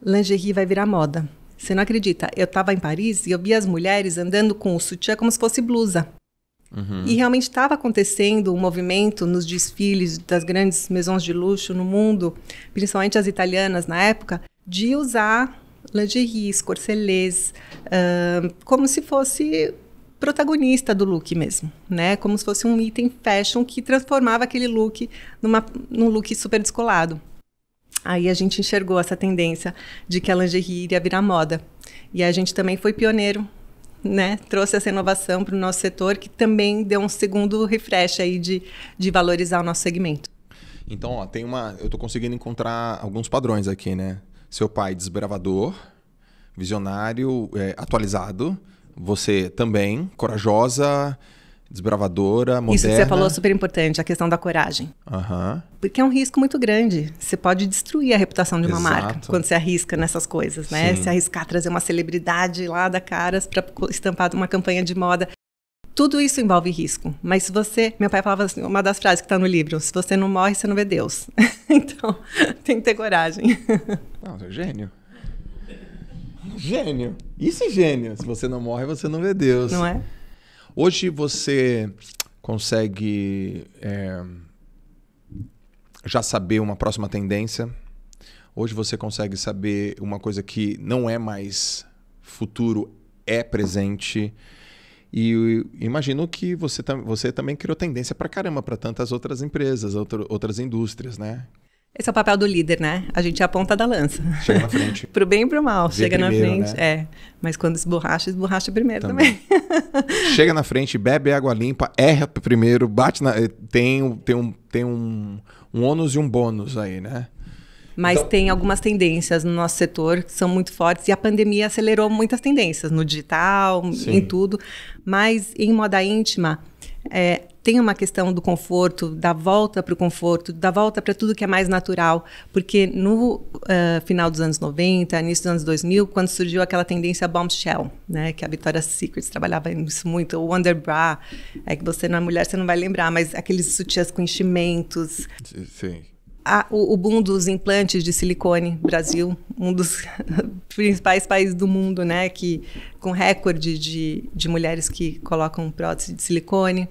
lingerie vai virar moda. Você não acredita? Eu estava em Paris e eu vi as mulheres andando com o sutiã como se fosse blusa. Uhum. E realmente estava acontecendo um movimento nos desfiles das grandes maisons de luxo no mundo, principalmente as italianas na época, de usar lingeries, corcelês, uh, como se fosse protagonista do look mesmo, né? Como se fosse um item fashion que transformava aquele look numa, num look super descolado. Aí a gente enxergou essa tendência de que a lingerie iria virar moda. E a gente também foi pioneiro, né? Trouxe essa inovação para o nosso setor, que também deu um segundo refresh aí de, de valorizar o nosso segmento. Então, ó, tem uma. Eu estou conseguindo encontrar alguns padrões aqui, né? Seu pai desbravador, visionário, é, atualizado. Você também, corajosa, desbravadora, moderna. Isso que você falou é super importante, a questão da coragem. Uhum. Porque é um risco muito grande. Você pode destruir a reputação de uma Exato. marca quando você arrisca nessas coisas, né? Sim. Se arriscar trazer uma celebridade lá da Caras para estampar uma campanha de moda. Tudo isso envolve risco. Mas se você. Meu pai falava assim, uma das frases que está no livro: se você não morre, você não vê Deus. [laughs] então, [laughs] tem que ter coragem. [laughs] Não, você é gênio. Gênio. Isso é gênio. Se você não morre, você não vê Deus. Não é? Hoje você consegue é, já saber uma próxima tendência. Hoje você consegue saber uma coisa que não é mais futuro, é presente. E imagino que você, você também criou tendência para caramba para tantas outras empresas, outro, outras indústrias, né? Esse é o papel do líder, né? A gente é a ponta da lança. Chega na frente. [laughs] pro bem e pro mal. Vê chega primeiro, na frente. Né? É. Mas quando esborracha, esborracha primeiro também. também. [laughs] chega na frente, bebe água limpa, erra primeiro, bate na. Eh, tem, tem, um, tem um, um ônus e um bônus aí, né? Mas então... tem algumas tendências no nosso setor que são muito fortes e a pandemia acelerou muitas tendências no digital, Sim. em tudo. Mas em moda íntima é, tem uma questão do conforto, da volta para o conforto, da volta para tudo que é mais natural, porque no uh, final dos anos 90, início dos anos 2000, quando surgiu aquela tendência bombshell, né, que a Victoria's Secret trabalhava isso muito, o underbra, é que você não é mulher, você não vai lembrar, mas aqueles sutiãs com enchimentos. Sim. A, o, o, boom dos implantes de silicone, Brasil, um dos [laughs] principais países do mundo, né, que com recorde de, de mulheres que colocam prótese de silicone.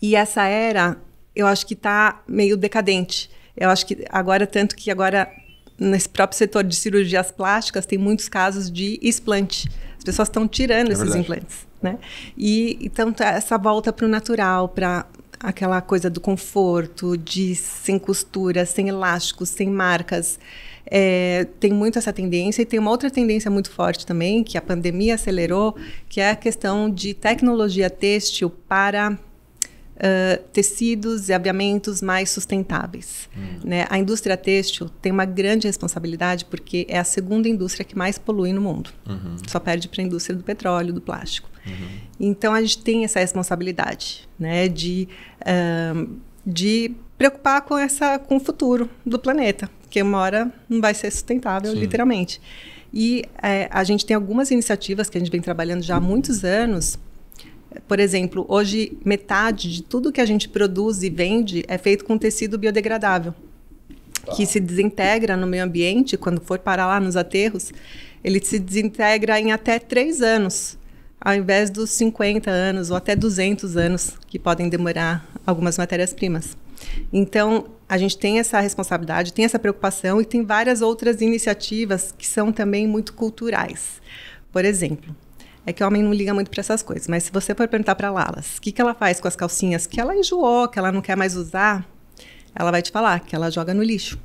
E essa era, eu acho que está meio decadente. Eu acho que agora, tanto que agora, nesse próprio setor de cirurgias plásticas, tem muitos casos de explante. As pessoas estão tirando é esses verdade. implantes. Né? E então, tá essa volta para o natural, para aquela coisa do conforto, de sem costura, sem elásticos, sem marcas. É, tem muito essa tendência e tem uma outra tendência muito forte também, que a pandemia acelerou, que é a questão de tecnologia têxtil para tecidos e aviamentos mais sustentáveis. Hum. Né? A indústria têxtil tem uma grande responsabilidade porque é a segunda indústria que mais polui no mundo. Uhum. Só perde para a indústria do petróleo, do plástico. Uhum. Então a gente tem essa responsabilidade né? de, uh, de preocupar com, essa, com o futuro do planeta, que uma hora não vai ser sustentável, Sim. literalmente. E é, a gente tem algumas iniciativas que a gente vem trabalhando já há muitos anos por exemplo, hoje metade de tudo que a gente produz e vende é feito com tecido biodegradável, tá. que se desintegra no meio ambiente quando for parar lá nos aterros. Ele se desintegra em até três anos, ao invés dos 50 anos ou até 200 anos que podem demorar algumas matérias-primas. Então, a gente tem essa responsabilidade, tem essa preocupação e tem várias outras iniciativas que são também muito culturais. Por exemplo, é que o homem não liga muito para essas coisas. Mas se você for perguntar para Lalas o que, que ela faz com as calcinhas que ela enjoou, que ela não quer mais usar, ela vai te falar que ela joga no lixo.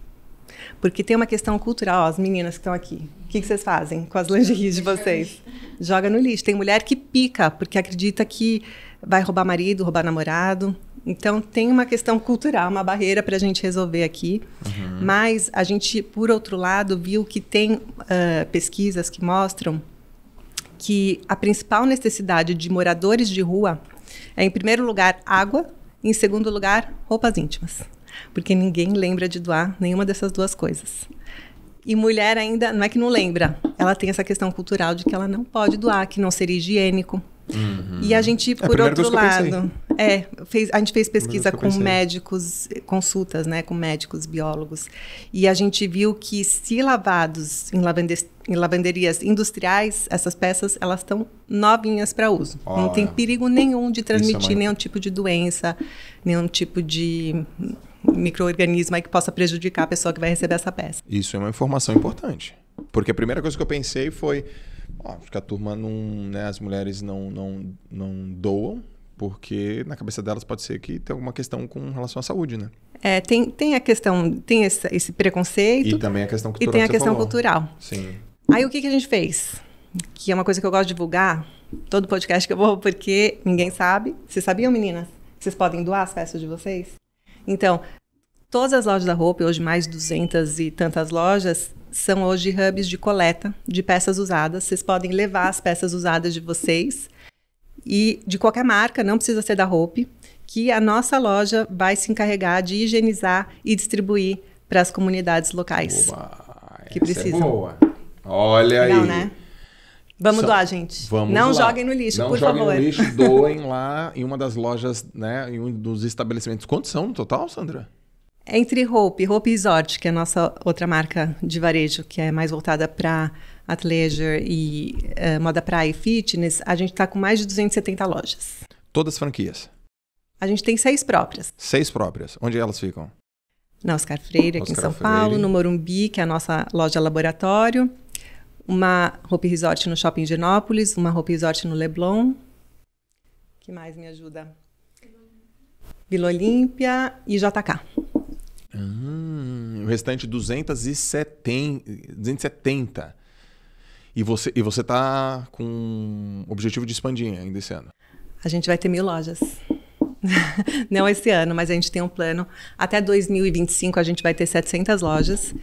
Porque tem uma questão cultural, as meninas que estão aqui. O que, que, vocês fazem com as lingeries de vocês? Joga no lixo. Tem mulher que pica, porque acredita que vai roubar marido, roubar namorado. Então tem uma questão cultural, uma barreira para a gente resolver aqui. Uhum. Mas a gente, por outro lado, viu que tem uh, pesquisas que mostram que a principal necessidade de moradores de rua é, em primeiro lugar, água, e, em segundo lugar, roupas íntimas. Porque ninguém lembra de doar nenhuma dessas duas coisas. E mulher ainda, não é que não lembra, ela tem essa questão cultural de que ela não pode doar, que não seria higiênico. Uhum. E a gente, por é a outro lado. É, [laughs] fez, a gente fez pesquisa com médicos, consultas, né, com médicos, biólogos, e a gente viu que se lavados em, em lavanderias industriais, essas peças elas estão novinhas para uso. Não tem perigo nenhum de é transmitir é nenhum tipo de doença, nenhum tipo de microorganismo que possa prejudicar a pessoa que vai receber essa peça. Isso é uma informação importante, porque a primeira coisa que eu pensei foi Ó, oh, a turma não. Né, as mulheres não, não, não doam, porque na cabeça delas pode ser que tem alguma questão com relação à saúde, né? É, tem, tem a questão, tem esse, esse preconceito. E também a questão cultural. E tem a que questão falou. cultural. Sim. Aí o que, que a gente fez? Que é uma coisa que eu gosto de divulgar, todo podcast que eu vou, porque ninguém sabe. Vocês sabiam, meninas? Vocês podem doar as peças de vocês? Então, todas as lojas da roupa, hoje mais 200 e tantas lojas, são hoje hubs de coleta de peças usadas. Vocês podem levar as peças usadas de vocês e de qualquer marca, não precisa ser da Hope, que a nossa loja vai se encarregar de higienizar e distribuir para as comunidades locais Oba, que é precisam. É boa. Olha aí. Né? Vamos Só, doar, gente. Vamos não doar. joguem no lixo, não por joguem favor. No lixo, [laughs] doem lá em uma das lojas, né, em um dos estabelecimentos. Quantos são no total, Sandra? Entre Hope, Hope Resort, que é a nossa outra marca de varejo, que é mais voltada para athleisure e uh, moda praia e fitness, a gente está com mais de 270 lojas. Todas franquias? A gente tem seis próprias. Seis próprias. Onde elas ficam? Na Oscar Freire, aqui Oscar em São Freire. Paulo, no Morumbi, que é a nossa loja laboratório, uma Hope Resort no Shopping Genópolis, uma Hope Resort no Leblon. que mais me ajuda? Vila Olímpia e JK. Hum, ah, o restante 270. 270. E você e você tá com o objetivo de expandir ainda esse ano? A gente vai ter mil lojas. [laughs] Não esse ano, mas a gente tem um plano. Até 2025 a gente vai ter 700 lojas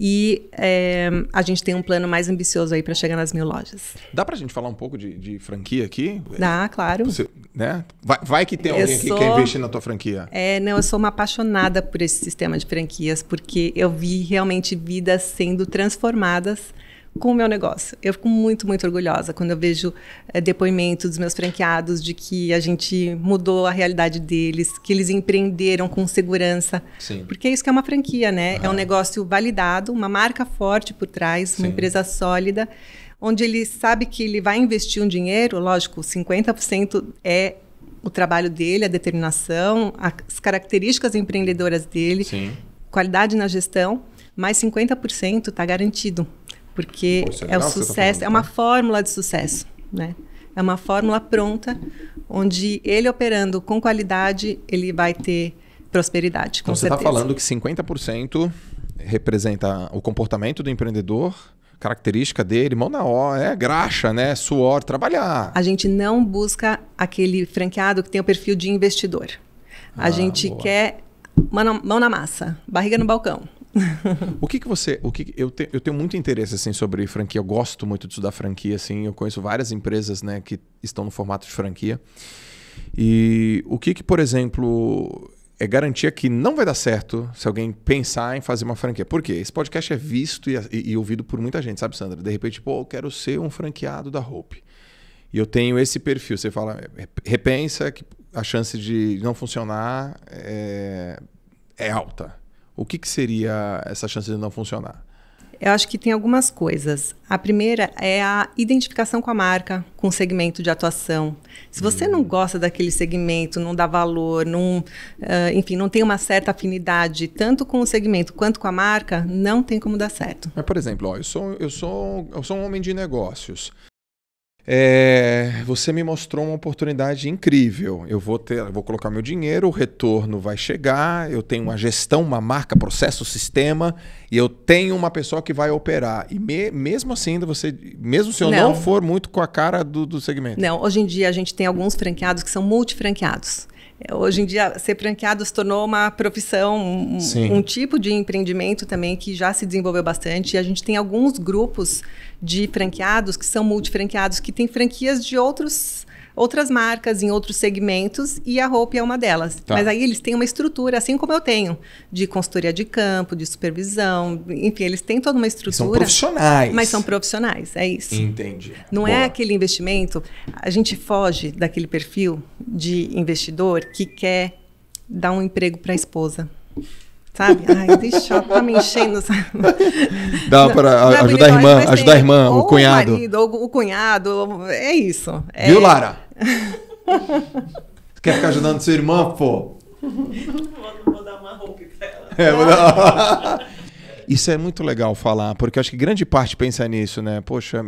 e é, a gente tem um plano mais ambicioso aí para chegar nas mil lojas. Dá para a gente falar um pouco de, de, franquia aqui? Dá, claro. Você, né? vai, vai que tem alguém sou... que quer investir na tua franquia. É, não, eu sou uma apaixonada por esse sistema de franquias porque eu vi realmente vidas sendo transformadas com o meu negócio. Eu fico muito, muito orgulhosa quando eu vejo é, depoimentos dos meus franqueados de que a gente mudou a realidade deles, que eles empreenderam com segurança. Sim. Porque isso que é uma franquia, né? É um negócio validado, uma marca forte por trás, Sim. uma empresa sólida, onde ele sabe que ele vai investir um dinheiro, lógico, 50% é o trabalho dele, a determinação, as características empreendedoras dele, Sim. qualidade na gestão, mas 50% está garantido. Porque Pô, é, é, o tá sucesso, é tá é uma fórmula de sucesso, né? É uma fórmula pronta, onde ele operando com qualidade, ele vai ter prosperidade, com então, tá certeza. Você está falando que 50% representa o comportamento do empreendedor, característica dele, mão na hora, é graxa, né? Suor, trabalhar. A gente não busca aquele franqueado que tem o perfil de investidor. A ah, gente boa. quer mão na, mão na massa, barriga no balcão. [laughs] o que que você, o que eu, te, eu tenho muito interesse assim sobre franquia, eu gosto muito disso da franquia assim, eu conheço várias empresas, né, que estão no formato de franquia. E o que que, por exemplo, é garantia que não vai dar certo se alguém pensar em fazer uma franquia. Por quê? Esse podcast é visto e, e, e ouvido por muita gente, sabe, Sandra? De repente, pô, eu quero ser um franqueado da Hope. E eu tenho esse perfil. Você fala, é, repensa que a chance de não funcionar é, é alta o que, que seria essa chance de não funcionar? Eu acho que tem algumas coisas. A primeira é a identificação com a marca, com o segmento de atuação. Se você não hum. gosta daquele segmento, não dá valor, não, uh, enfim, não tem uma certa afinidade tanto com o segmento quanto com a marca, não tem como dar certo. Mas, por exemplo, ó, eu, sou, eu, sou, eu sou um homem de negócios. É, você me mostrou uma oportunidade incrível. Eu vou ter, eu vou colocar meu dinheiro, o retorno vai chegar. Eu tenho uma gestão, uma marca, processo, sistema, e eu tenho uma pessoa que vai operar. E me, mesmo assim, ainda você, mesmo se eu não, não for muito com a cara do, do, segmento. Não, hoje em dia a gente tem alguns franqueados que são multifranqueados. É, hoje em dia, ser franqueado se tornou uma profissão, um, um, tipo de empreendimento também que já se desenvolveu bastante. E a gente tem alguns grupos de franqueados que são multifranqueados, que têm franquias de outros outras marcas em outros segmentos e a roupa é uma delas. Tá. Mas aí eles têm uma estrutura, assim como eu tenho, de consultoria de campo, de supervisão, enfim, eles têm toda uma estrutura. E são profissionais. Mas são profissionais, é isso. Entendi. Não é Boa. é aquele investimento, a gente foge daquele perfil de investidor que quer dar um emprego para a esposa sabe? Ai, deixa eu tá me enchendo, sabe? [laughs] Dá para é ajudar a irmã, ajudar a irmã, o cunhado. O marido, o cunhado, é isso. É, Viu, Lara? Quer ficar ajudando sua irmã, pô? Vou, vou dar uma roupa pra ela. É, vou dar... [laughs] Isso é muito legal falar, porque acho que grande parte pensa nisso, né? Poxa,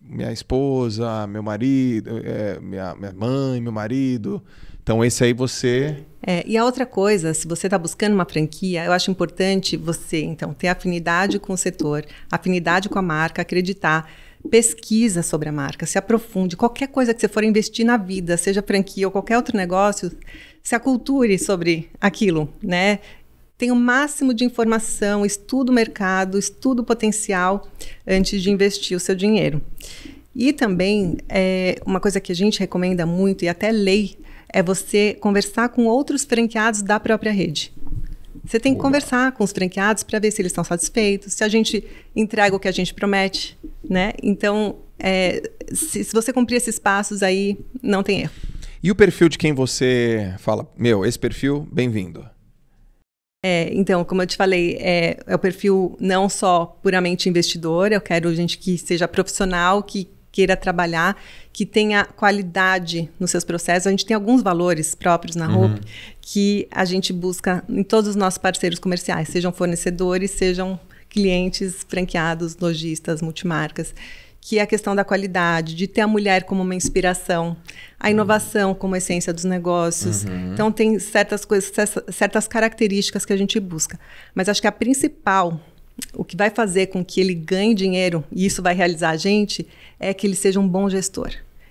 minha esposa, meu marido, é, minha, minha mãe, meu marido. Então, esse aí você. É, e a outra coisa, se você está buscando uma franquia, eu acho importante você, então, ter afinidade com o setor, afinidade com a marca, acreditar pesquisa sobre a marca, se aprofunde. Qualquer coisa que você for investir na vida, seja franquia ou qualquer outro negócio, se aculture sobre aquilo, né? Tenha o máximo de informação, estuda o mercado, estuda o potencial antes de investir o seu dinheiro. E também, é, uma coisa que a gente recomenda muito, e até lei, é você conversar com outros franqueados da própria rede. Você tem que Boa. conversar com os franqueados para ver se eles estão satisfeitos, se a gente entrega o que a gente promete, né? Então, é, se, se você cumprir esses passos aí, não tem erro. E o perfil de quem você fala, meu, esse perfil, bem-vindo. É, então, como eu te falei, é, é, o perfil não só puramente investidor, eu quero gente que seja profissional, que queira trabalhar, que tenha qualidade nos seus processos. A gente tem alguns valores próprios na Hope uhum. que a gente busca em todos os nossos parceiros comerciais, sejam fornecedores, sejam clientes, franqueados, lojistas, multimarcas que é a questão da qualidade, de ter a mulher como uma inspiração, a uhum. inovação como essência dos negócios. Uhum. Então tem certas coisas, certas características que a gente busca. Mas acho que a principal o que vai fazer com que ele ganhe dinheiro, e isso vai realizar a gente, é que ele seja um bom gestor,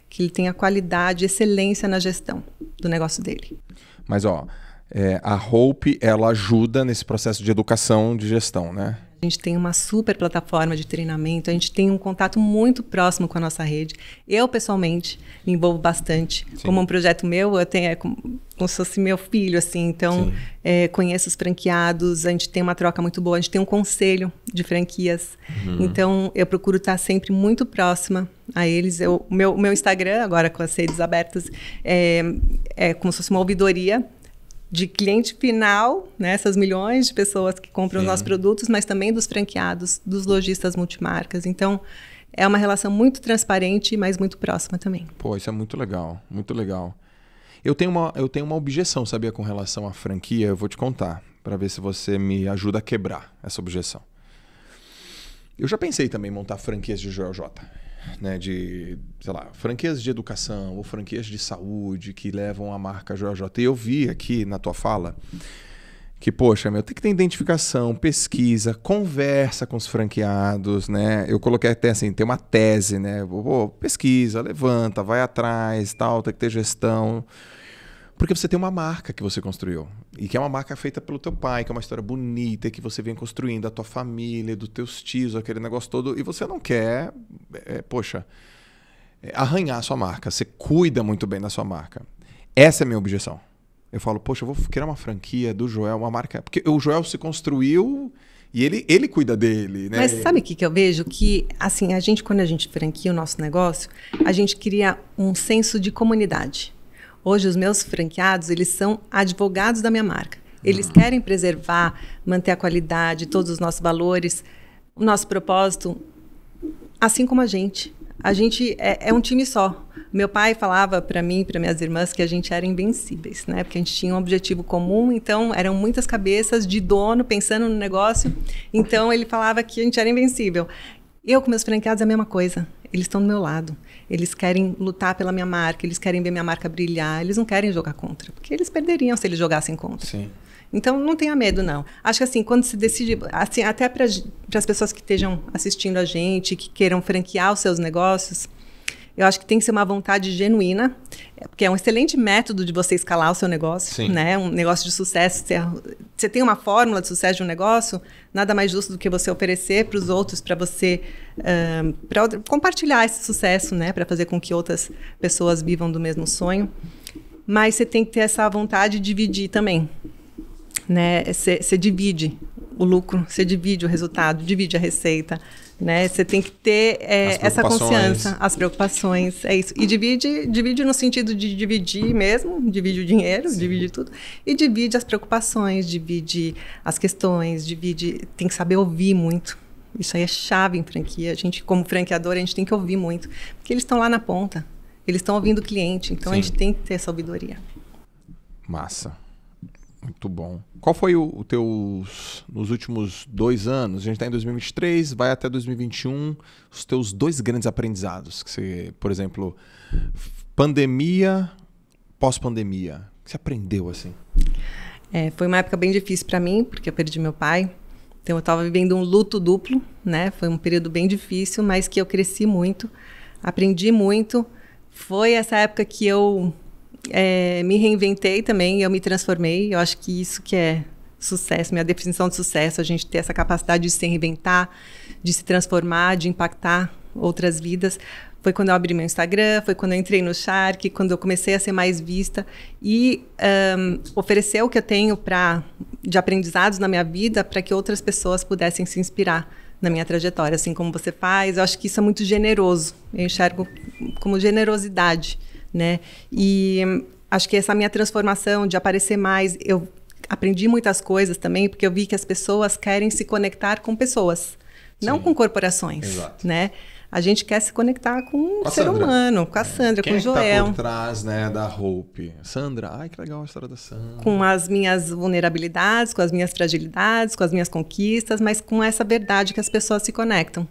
que ele tenha qualidade, excelência na gestão do negócio dele. Mas, ó, é, a Hope, ela ajuda nesse processo de educação de gestão, né? A gente tem uma super plataforma de treinamento, a gente tem um contato muito próximo com a nossa rede. Eu, pessoalmente, me envolvo bastante. Sim. Como um projeto meu, eu tenho, é como, como se fosse meu filho, assim. Então, é, conheço os franqueados, a gente tem uma troca muito boa, a gente tem um conselho de franquias. Uhum. Então, eu procuro estar sempre muito próxima a eles. O meu, meu Instagram, agora com as redes abertas, é, é como se fosse uma ouvidoria de cliente final, né, essas milhões de pessoas que compram Sim. os nossos produtos, mas também dos franqueados, dos lojistas multimarcas. Então, é uma relação muito transparente, mas muito próxima também. Pô, isso é muito legal, muito legal. Eu tenho uma, eu tenho uma objeção, sabia, com relação à franquia, eu vou te contar, para ver se você me ajuda a quebrar essa objeção. Eu já pensei também em montar franquias de Jota né, de, sei lá, franquias de educação ou franquias de saúde que levam a marca JJ. E eu vi aqui na tua fala que, poxa, meu, tem que ter identificação, pesquisa, conversa com os franqueados, né? Eu coloquei até assim, tem uma tese, né? Pô, pesquisa, levanta, vai atrás, tal, tem que ter gestão. Porque você tem uma marca que você construiu. E que é uma marca feita pelo teu pai, que é uma história bonita, que você vem construindo, da tua família, dos teus tios, aquele negócio todo. E você não quer, é, poxa, eh, arranhar a sua marca. Você cuida muito bem da sua marca. Essa é a minha objeção. Eu falo, poxa, eu vou criar uma franquia do Joel, uma marca. Porque o Joel se construiu e ele, ele cuida dele, né? Mas sabe o que, que eu vejo? Que, assim, a gente, quando a gente franquia o nosso negócio, a gente cria um senso de comunidade. Hoje os meus franqueados, eles são advogados da minha marca. Eles uhum. querem preservar, manter a qualidade, todos os nossos valores, o nosso propósito, assim como a gente. A gente é, é um time só. Meu pai falava para mim e para minhas irmãs que a gente era invencíveis, né? Porque a gente tinha um objetivo comum, então eram muitas cabeças de dono pensando no negócio. Então ele falava que a gente era invencível. Eu com meus franqueados é a mesma coisa. Eles estão do meu lado. Eles querem lutar pela minha marca, eles querem ver minha marca brilhar, eles não querem jogar contra, porque eles perderiam se eles jogassem contra. Sim. Então, não tenha medo, não. Acho que, assim, quando se decide, assim, até para as pessoas que estejam assistindo a gente, que queiram franquear os seus negócios, eu acho que tem que ser uma vontade genuína, é, porque é um excelente método de você escalar o seu negócio, Sim. né? É um negócio de sucesso. Você, você tem uma fórmula de sucesso de um negócio, nada mais justo do que você oferecer para os outros, para você um, pra compartilhar esse sucesso, né? Para fazer com que outras pessoas vivam do mesmo sonho. Mas você tem que ter essa vontade de dividir também, né? Você divide o lucro, você divide o resultado, divide a receita, né? Você tem que ter é, essa consciência, as preocupações, é isso. E divide, divide no sentido de dividir mesmo, divide o dinheiro, Sim. divide tudo, e divide as preocupações, divide as questões, divide. Tem que saber ouvir muito. Isso aí é chave em franquia. A gente, como franqueador, a gente tem que ouvir muito, porque eles estão lá na ponta, eles estão ouvindo o cliente, então Sim. a gente tem que ter essa ouvidoria. Massa. Muito bom. Qual foi o, o teus nos últimos dois anos? A gente está em 2023, vai até 2021. Os teus dois grandes aprendizados que você, por exemplo, pandemia, pós-pandemia, que você aprendeu assim? É, foi uma época bem difícil para mim porque eu perdi meu pai. Então eu estava vivendo um luto duplo, né? Foi um período bem difícil, mas que eu cresci muito, aprendi muito. Foi essa época que eu é, me reinventei também, eu me transformei. Eu acho que isso que é sucesso, minha definição de sucesso, a gente ter essa capacidade de se reinventar, de se transformar, de impactar outras vidas. Foi quando eu abri meu Instagram, foi quando eu entrei no Shark, quando eu comecei a ser mais vista e um, oferecer o que eu tenho para de aprendizados na minha vida para que outras pessoas pudessem se inspirar na minha trajetória, assim como você faz. Eu acho que isso é muito generoso. Eu enxergo como generosidade né? E acho que essa minha transformação de aparecer mais, eu aprendi muitas coisas também, porque eu vi que as pessoas querem se conectar com pessoas, Sim. não com corporações, Exato. né? A gente quer se conectar com, com o ser Sandra. humano, com a é. Sandra, Quem com o tá Joel. Quem está por trás né, da Hope? Sandra, ai que legal a história da Sandra. Com as minhas vulnerabilidades, com as minhas fragilidades, com as minhas conquistas, mas com essa verdade que as pessoas se conectam.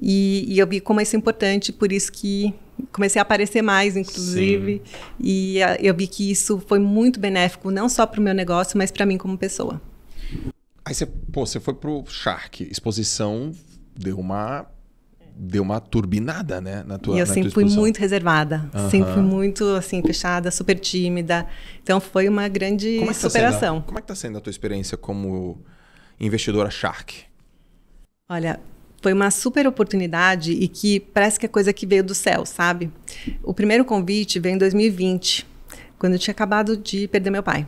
E, e eu vi como isso é importante, por isso que comecei a aparecer mais, inclusive. Sim. E ah, eu vi que isso foi muito benéfico, não só para o meu negócio, mas para mim como pessoa. Aí você, pô, você foi pro Shark, exposição deu uma deu uma turbinada, né, na tua E eu sempre fui muito reservada, uhum. sempre fui muito assim fechada, super tímida. Então foi uma grande como é superação. Tá sendo, como é que tá sendo a tua experiência como investidora Shark? Olha, foi uma super oportunidade e que parece que é coisa que veio do céu, sabe? O primeiro convite veio em 2020, quando eu tinha acabado de perder meu pai.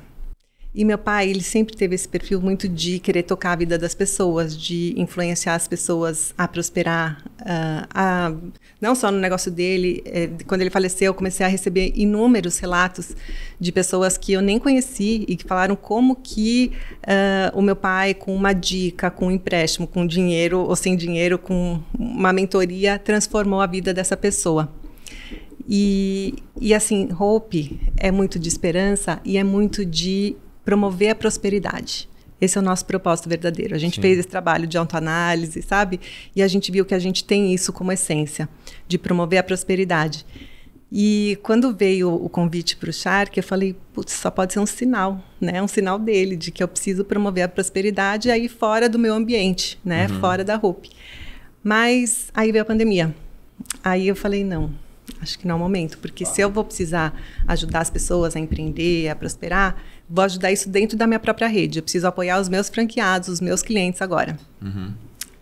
E meu pai, ele sempre teve esse perfil muito de querer tocar a vida das pessoas, de influenciar as pessoas a prosperar. Uh, a, não só no negócio dele, é, quando ele faleceu, eu comecei a receber inúmeros relatos de pessoas que eu nem conheci e que falaram como que uh, o meu pai, com uma dica, com um empréstimo, com dinheiro ou sem dinheiro, com uma mentoria, transformou a vida dessa pessoa. E, e assim, Hope é muito de esperança e é muito de promover a prosperidade. Esse é o nosso propósito verdadeiro. A gente Sim. fez esse trabalho de autoanálise, sabe? E a gente viu que a gente tem isso como essência, de promover a prosperidade. E quando veio o convite para o Shark, eu falei, putz, só pode ser um sinal, né? Um sinal dele, de que eu preciso promover a prosperidade aí fora do meu ambiente, né? Uhum. Fora da roupa. Mas aí veio a pandemia. Aí eu falei, não, Acho que não é o momento, porque tá. se eu vou precisar ajudar as pessoas a empreender, a prosperar, vou ajudar isso dentro da minha própria rede. Eu preciso apoiar os meus franqueados, os meus clientes agora. Uhum.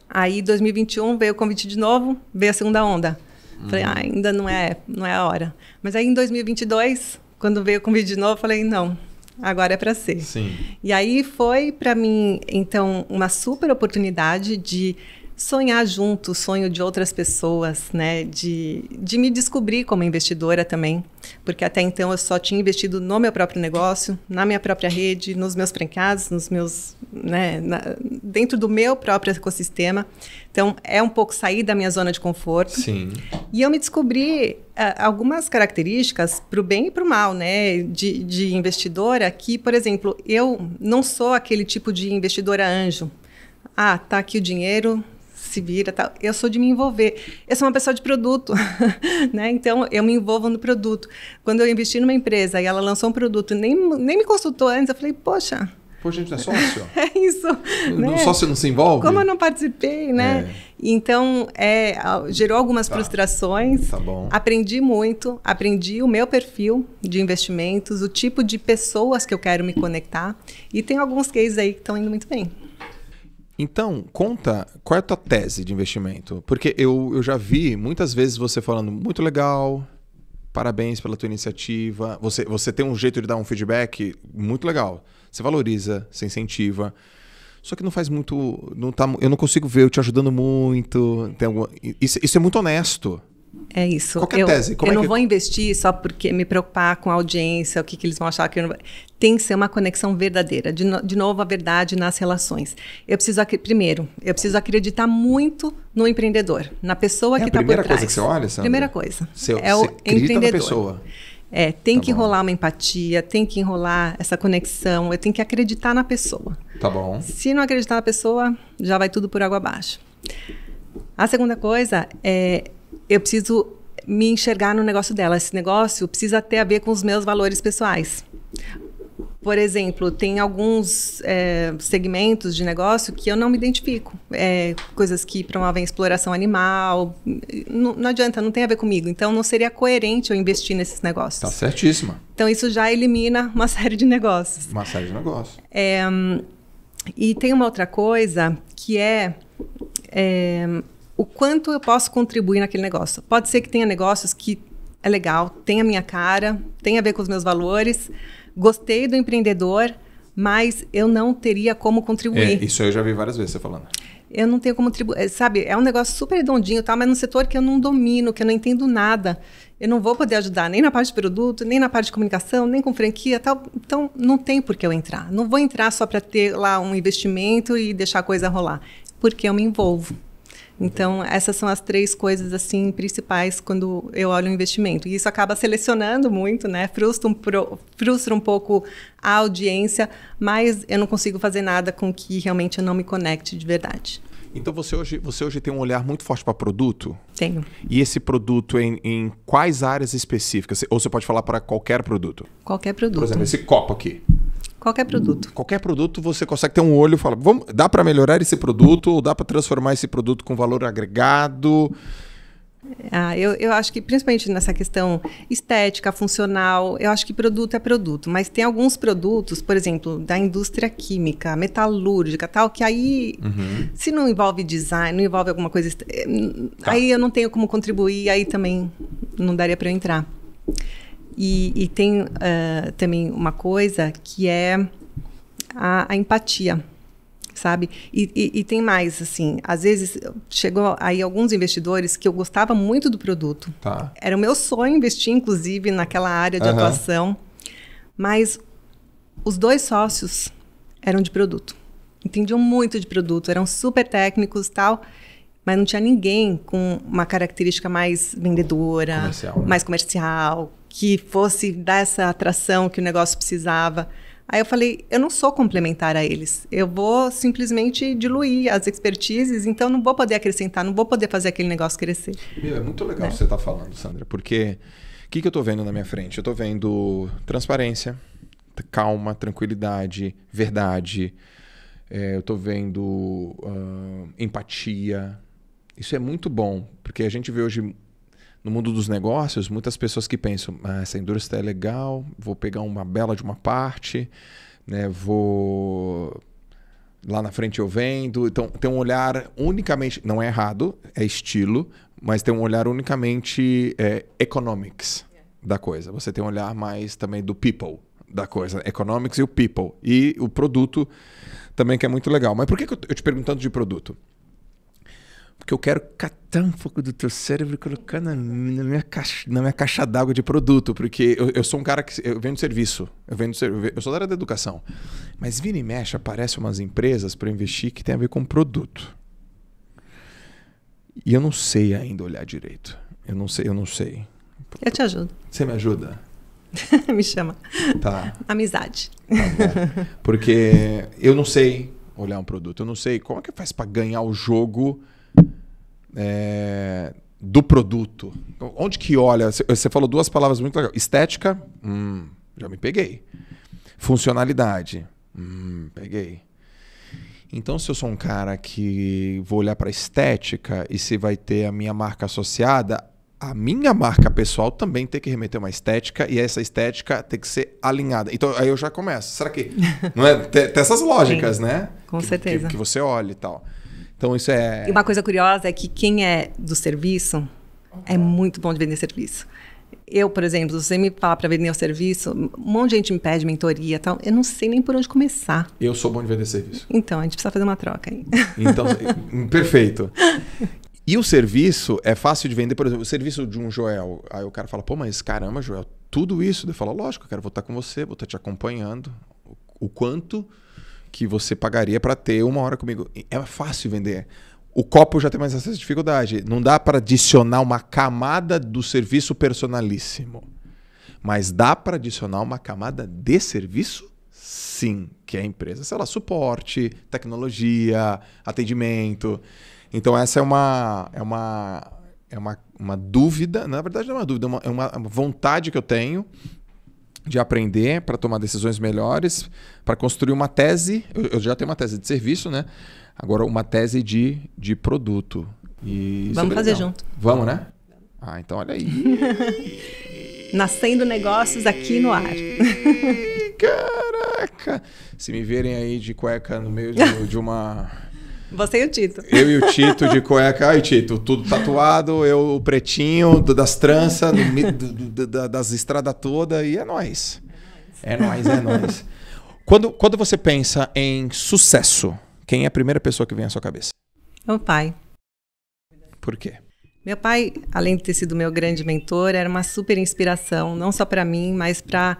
Aí, 2021, veio o convite de novo, veio a segunda onda. Uhum. Falei, ah, ainda não é, não é a hora. Mas aí, em 2022, quando veio o convite de novo, falei, não, agora é para ser. Sim. E aí foi para mim, então, uma super oportunidade de sonhar junto, o sonho de outras pessoas, né? De, de me descobrir como investidora também, porque até então eu só tinha investido no meu próprio negócio, na minha própria rede, nos meus franqueados, nos meus, né? Na, dentro do meu próprio ecossistema. Então é um pouco sair da minha zona de conforto. Sim. E eu me descobri uh, algumas características para o bem e para o mal, né? De, de investidora que, por exemplo, eu não sou aquele tipo de investidora anjo. Ah, tá aqui o dinheiro, se vira tal. Eu sou de me envolver. Eu sou uma pessoa de produto, [laughs] né? Então eu me envolvo no produto. Quando eu investi numa empresa e ela lançou um produto, nem, nem me consultou antes, eu falei, poxa. Pô, gente, não é sócio? [laughs] é isso. Né? sócio não se envolve? Como eu não participei, né? É. Então, é, ah, gerou algumas tá. frustrações. Tá bom. Aprendi muito, aprendi o meu perfil de investimentos, o tipo de pessoas que eu quero me conectar. E tem alguns cases aí que estão indo muito bem. Então, conta qual é a tua tese de investimento? Porque eu, eu já vi muitas vezes você falando muito legal, parabéns pela tua iniciativa. Você, você tem um jeito de dar um feedback muito legal. Você valoriza, você incentiva. Só que não faz muito. Não tá, eu não consigo ver eu te ajudando muito. Alguma, isso, isso é muito honesto. É isso. Qualquer eu, tese. Como eu é não que... vou investir só porque me preocupar com a audiência, o que, que eles vão achar que eu não... Tem que ser uma conexão verdadeira. De, no... de novo, a verdade nas relações. Eu preciso, primeiro, eu preciso acreditar muito no empreendedor, na pessoa é que está por trás. primeira coisa que você olha, Sandra? Primeira coisa. Você, é o empreendedor. pessoa. É, tem tá que bom. rolar uma empatia, tem que enrolar essa conexão, eu tenho que acreditar na pessoa. Tá bom. Se não acreditar na pessoa, já vai tudo por água abaixo. A segunda coisa é eu preciso me enxergar no negócio dela. Esse negócio precisa ter a ver com os meus valores pessoais. Por exemplo, tem alguns é, segmentos de negócio que eu não me identifico. É, coisas que promovem exploração animal. Não, não, adianta, não tem a ver comigo. Então, não seria coerente eu investir nesses negócios. Tá certíssima. Então, isso já elimina uma [laughs] série de negócios. Uma série de negócios. É, e tem uma outra coisa que é, é o quanto eu posso contribuir naquele negócio. Pode ser que tenha negócios que é legal, tem a minha cara, tem a ver com os meus valores, gostei do empreendedor, mas eu não teria como contribuir. É, isso eu já vi várias vezes você falando. Eu não tenho como contribuir. É, sabe, é um negócio super redondinho, tá? mas num setor que eu não domino, que eu não entendo nada. Eu não vou poder ajudar nem na parte de produto, nem na parte de comunicação, nem com franquia tal. Então, não tem por que eu entrar. Não vou entrar só para ter lá um investimento e deixar a coisa rolar. Porque eu me envolvo. Então, essas são as três coisas assim principais quando eu olho o investimento. E isso acaba selecionando muito, né? Frustra um, pro, frustra um pouco a audiência, mas eu não consigo fazer nada com que realmente eu não me conecte de verdade. Então você hoje, você hoje tem um olhar muito forte para produto? Tenho. E esse produto em, em quais áreas específicas? Ou você pode falar para qualquer produto? Qualquer produto. Por exemplo, esse copo aqui. Qualquer produto. Qualquer produto você consegue ter um olho e fala, vamos, dá para melhorar esse produto ou dá para transformar esse produto com valor agregado? É, ah, eu, eu acho que principalmente nessa questão estética, funcional, eu acho que produto é produto, mas tem alguns produtos, por exemplo, da indústria química, metalúrgica, tal, que aí uhum. se não envolve design, não envolve alguma coisa, eh, tá. aí eu não tenho como contribuir, aí também não daria para eu entrar. E, e tem uh, também uma coisa que é a, a empatia, sabe? E, e, e, tem mais, assim, às vezes chegou aí alguns investidores que eu gostava muito do produto. Tá. Era o meu sonho investir, inclusive, naquela área de uhum. atuação, mas os dois sócios eram de produto. Entendiam muito de produto, eram super técnicos tal mas não tinha ninguém com uma característica mais vendedora, comercial, né? mais comercial, que fosse dar essa atração que o negócio precisava. Aí eu falei, eu não sou complementar a eles. Eu vou simplesmente diluir as expertises, então não vou poder acrescentar, não vou poder fazer aquele negócio crescer. Meu, é muito legal né? o é. que você está falando, Sandra, porque o que, que eu estou vendo na minha frente? Eu estou vendo transparência, calma, tranquilidade, verdade. É, eu estou vendo uh, empatia. Isso é muito bom, porque a gente vê hoje no mundo dos negócios, muitas pessoas que pensam, ah, essa indústria é legal, vou pegar uma bela de uma parte, né? Vou lá na frente eu vendo. Então tem um olhar unicamente, não é errado, é estilo, mas tem um olhar unicamente é, economics é. da coisa. Você tem um olhar mais também do people da coisa, economics e o people e o produto também que é muito legal. Mas por que, que eu te perguntando de produto? Porque eu quero catar um pouco do teu cérebro e colocar na, na minha caixa, na minha caixa d'água de produto, porque eu, eu, sou um cara que eu vendo serviço, eu vendo eu sou da área da educação. Mas vira e mexe aparecem umas empresas para investir que tem a ver com produto. E eu não sei ainda olhar direito. Eu não sei, eu não sei. Eu te ajudo. Você me ajuda? [laughs] me chama. Tá. Amizade. Tá porque eu não sei olhar um produto, eu não sei como é que faz para ganhar o jogo é, do produto? Onde que olha? Você falou duas palavras muito legais. Estética, hum, já me peguei. Funcionalidade, hum, peguei. Então, se eu sou um cara que vou olhar para estética e se vai ter a minha marca associada, a minha marca pessoal também tem que remeter uma estética e essa estética tem que ser alinhada. Então aí eu já começo. Será que. não é? Tem, tem essas lógicas, Sim, né? Com que, certeza. Que, que, você olhe e tal. Então isso é. E uma coisa curiosa é que quem é do serviço é uhum. muito bom de vender serviço. Eu, por exemplo, você me fala para vender o serviço, um monte de gente me pede mentoria tal. Eu não sei nem por onde começar. Eu sou bom de vender serviço. Então, a gente precisa fazer uma troca aí. Uhum. Então, [laughs] perfeito. E o serviço é fácil de vender, por exemplo, o serviço de um Joel. Aí o cara fala, pô, mas caramba, Joel, tudo isso. Eu falo, lógico, eu quero voltar com você, vou estar tá te acompanhando. O quanto que você pagaria para ter uma hora comigo. É fácil vender. O copo já tem mais essa dificuldade. Não dá para adicionar uma camada do serviço personalíssimo. Mas dá para adicionar uma camada de serviço, sim, que é a empresa. Sei lá, suporte, tecnologia, atendimento. Então, essa é uma, é uma, é uma, uma dúvida. Na verdade, não é uma dúvida, é uma, é uma vontade que eu tenho de aprender para tomar decisões melhores, para construir uma tese. Eu, eu, já tenho uma tese de serviço, né? Agora uma tese de, de produto. E é Vamos fazer junto. Vamos, né? Ah, então olha aí. [laughs] Nascendo negócios aqui no ar. Caraca! Se me verem aí de cueca no meio de, de uma você e o Tito. Eu e o Tito de cueca. Ai, Tito, tudo tatuado, eu o pretinho, do, das tranças, do, do, das estradas toda e é nós. É nós, é nós. Quando, quando você pensa em sucesso, quem é a primeira pessoa que vem à sua cabeça? Meu pai. Por quê? Meu pai, além de ter sido meu grande mentor, era uma super inspiração, não só para mim, mas para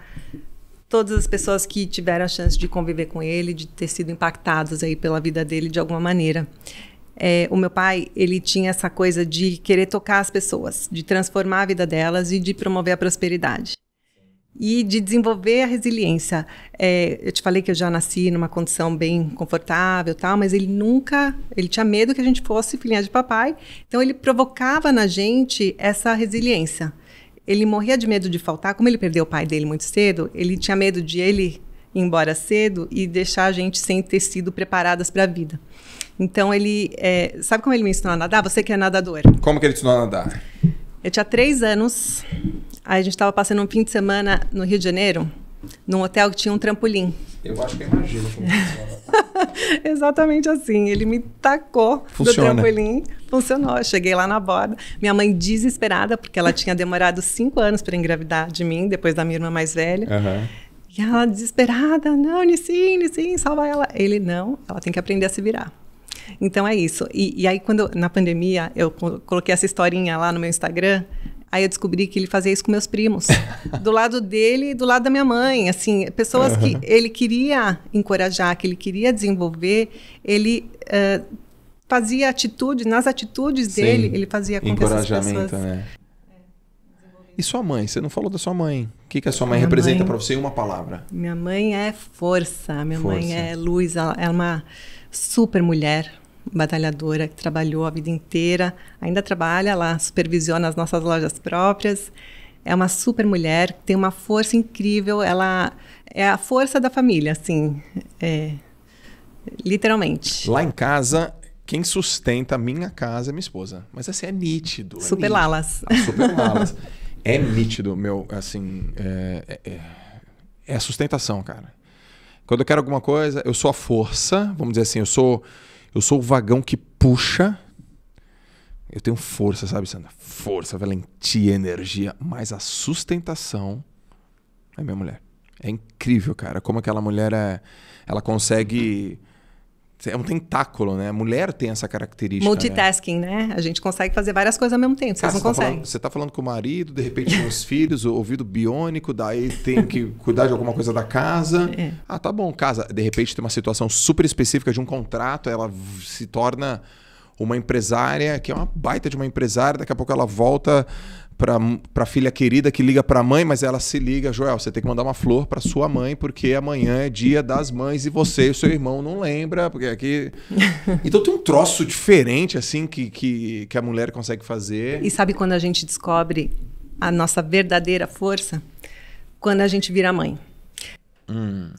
todas as pessoas que tiveram a chance de conviver com ele, de ter sido impactadas aí pela vida dele de alguma maneira. É, o meu pai, ele tinha essa coisa de querer tocar as pessoas, de transformar a vida delas e de promover a prosperidade. E de desenvolver a resiliência. É, eu te falei que eu já nasci numa condição bem confortável, tal, mas ele nunca. Ele tinha medo que a gente fosse filhinha de papai, então ele provocava na gente essa resiliência ele morria de medo de faltar. Como ele perdeu o pai dele muito cedo, ele tinha medo de ele ir embora cedo e deixar a gente sem ter sido preparadas para a vida. Então ele. É, sabe como ele me ensinou a nadar? Você que é nadador. Como que ele te ensinou a nadar? Eu tinha três anos, aí a gente estava passando um fim de semana no Rio de Janeiro, num hotel que tinha um trampolim. Eu acho que eu imagino como [laughs] funciona. Exatamente assim. Ele me tacou Funciona. do trampolim. Funcionou. Eu cheguei lá na borda. Minha mãe desesperada, porque ela tinha demorado cinco anos para engravidar de mim, depois da minha irmã mais velha. Uhum. E ela desesperada, não, Nissim, Nissim, salva ela. Ele, não, ela tem que aprender a se virar. Então é isso. E, e aí, quando na pandemia, eu coloquei essa historinha lá no meu Instagram, Aí eu descobri que ele fazia isso com meus primos, [laughs] do lado dele e do lado da minha mãe, assim, pessoas que ele queria encorajar, que ele queria desenvolver, ele uh, fazia atitude, nas atitudes Sim. dele, ele fazia com que pessoas... Né? É. E sua mãe? Você não falou da sua mãe. O que, que a sua mãe minha representa mãe... para você em uma palavra? Minha mãe é força. Minha força. mãe é luz. Ela é uma super mulher batalhadora que trabalhou a vida inteira, ainda trabalha, ela supervisiona as nossas lojas próprias. É uma super mulher, tem uma força incrível, ela é a força da família, assim, é, literalmente. Lá em casa, quem sustenta a minha casa é minha esposa. Mas assim, é nítido. É super nítido. Lalas. Ah, super Lalas. é nítido, meu, assim, é, é, é a sustentação, cara. Quando eu quero alguma coisa, eu sou a força, vamos dizer assim, eu sou eu sou o vagão que puxa. Eu tenho força, sabe, Sandra? Força, valentia, energia. Mas a sustentação é minha mulher. É incrível, cara, como aquela mulher é. Ela consegue é um tentáculo, né? A mulher tem essa característica. Multitasking, né? né? A gente consegue fazer várias coisas ao mesmo tempo. Vocês ah, não você conseguem. Tá falando, você está falando com o marido, de repente com os [laughs] filhos, o ouvido biônico, daí tem que cuidar de alguma coisa da casa. É. Ah, tá bom, casa. De repente tem uma situação super específica de um contrato, ela se torna uma empresária, que é uma baita de uma empresária, daqui a pouco ela volta pra, pra filha querida que liga pra mãe, mas ela se liga, Joel, você tem que mandar uma flor pra sua mãe, porque amanhã é dia das mães e você e o seu irmão não lembra, porque aqui. [laughs] Então tem um troço diferente, assim, que, que, que a mulher consegue fazer. E sabe quando a gente descobre a nossa verdadeira força? Quando a gente vira mãe.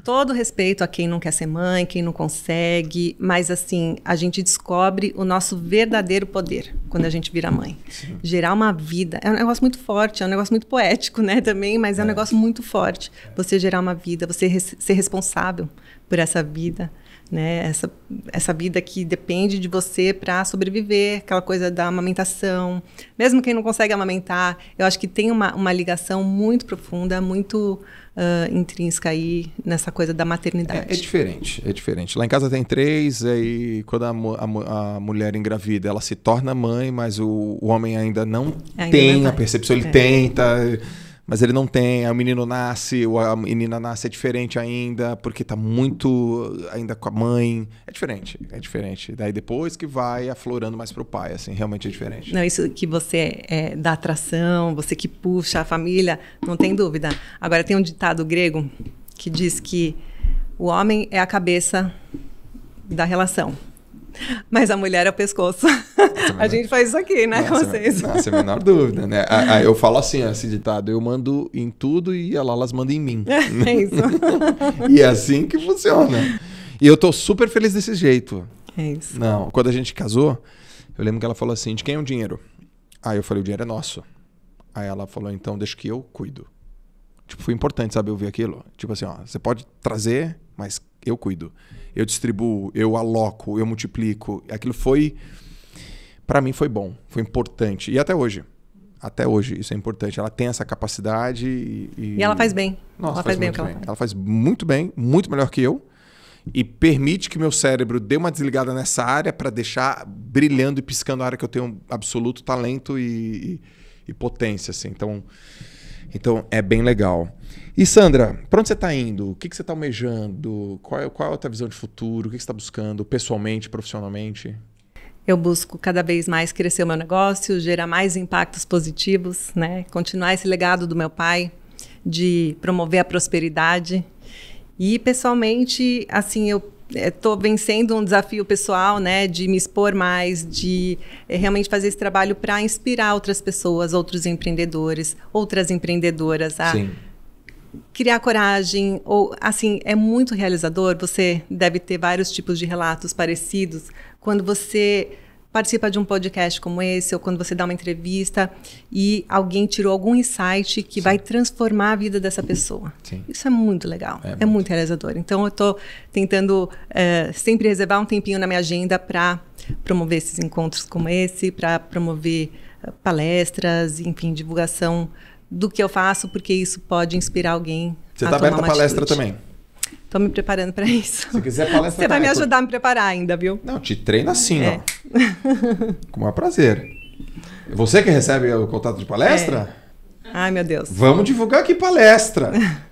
Todo respeito a quem não quer ser mãe, quem não consegue, mas assim, a gente descobre o nosso verdadeiro poder quando a gente vira mãe. Sim. Gerar uma vida é um negócio muito forte, é um negócio muito poético, né, também, mas é, é. um negócio muito forte. Você gerar uma vida, você res ser responsável por essa vida né? Essa, essa vida que depende de você para sobreviver, aquela coisa da amamentação. Mesmo quem não consegue amamentar, eu acho que tem uma, uma ligação muito profunda, muito uh, intrínseca aí nessa coisa da maternidade. É, é, diferente, é diferente. Lá em casa tem três, aí quando a, a, a mulher engravida, ela se torna mãe, mas o, o homem ainda não ainda tem não é a percepção, ele é. tenta mas ele não tem, aí o menino nasce, ou a menina nasce é diferente ainda, porque tá muito ainda com a mãe. É diferente, é diferente. Daí depois que vai aflorando mais pro pai, assim, realmente é diferente. Não, isso que você é, dá atração, você que puxa a família, não tem dúvida. Agora tem um ditado grego que diz que o homem é a cabeça da relação. Mas a mulher é o pescoço. Nossa, [laughs] a é- gente faz isso aqui, né, nossa, com vocês. Nossa, é a menor dúvida, né? A, ah, a, ah, eu falo assim, esse ditado, eu mando em tudo e a Lalas manda em mim. [laughs] É isso. [laughs] e é assim que funciona. E eu tô super feliz desse jeito. É isso. Não, quando a gente casou, eu lembro que ela falou assim, de quem é o dinheiro? Aí eu falei, o dinheiro é nosso. Aí ela falou, então deixa que eu cuido. Tipo, foi importante, sabe, ouvir aquilo. Tipo assim, ó, você pode trazer, mas eu cuido eu distribuo, eu aloco, eu multiplico. Aquilo foi. Para mim foi bom, foi importante. E até hoje. Até hoje, isso é importante. Ela tem essa capacidade e. E, ela faz bem. Nossa, ela faz, faz bem o que ela bem. faz. Ela faz muito bem, muito melhor que eu. E permite que meu cérebro dê uma desligada nessa área para deixar brilhando e piscando a área que eu tenho absoluto talento e, e, e potência. Assim. Então, então é bem legal. E Sandra, para onde você está indo? O que, que você está almejando? Qual é, qual é a tua visão de futuro? O que, que você está buscando pessoalmente, profissionalmente? Eu busco cada vez mais crescer o meu negócio, gerar mais impactos positivos, né? continuar esse legado do meu pai de promover a prosperidade. E pessoalmente, assim, eu estou eh, vencendo um desafio pessoal, né, de me expor mais, de eh, realmente fazer esse trabalho para inspirar outras pessoas, outros empreendedores, outras empreendedoras a Sim criar coragem ou assim é muito realizador. Você deve ter vários tipos de relatos parecidos quando você participa de um podcast como esse ou quando você dá uma entrevista e alguém tirou algum insight que Sim. vai transformar a vida dessa pessoa. Sim. Isso é muito legal, é, é muito. muito. realizador. Então eu estou tentando é, sempre reservar um tempinho na minha agenda para promover esses encontros como esse, para promover eh, palestras, enfim, divulgação do que eu faço, porque isso pode inspirar alguém. Você está aberta a palestra também? Estou me preparando para isso. Se quiser palestra, você tá, vai me é ajudar a me preparar ainda, viu? Não, te treina assim, é. ó. [laughs] Com o maior prazer. Você que recebe o contato de palestra? É. Ai, meu Deus. Vamos divulgar aqui palestra.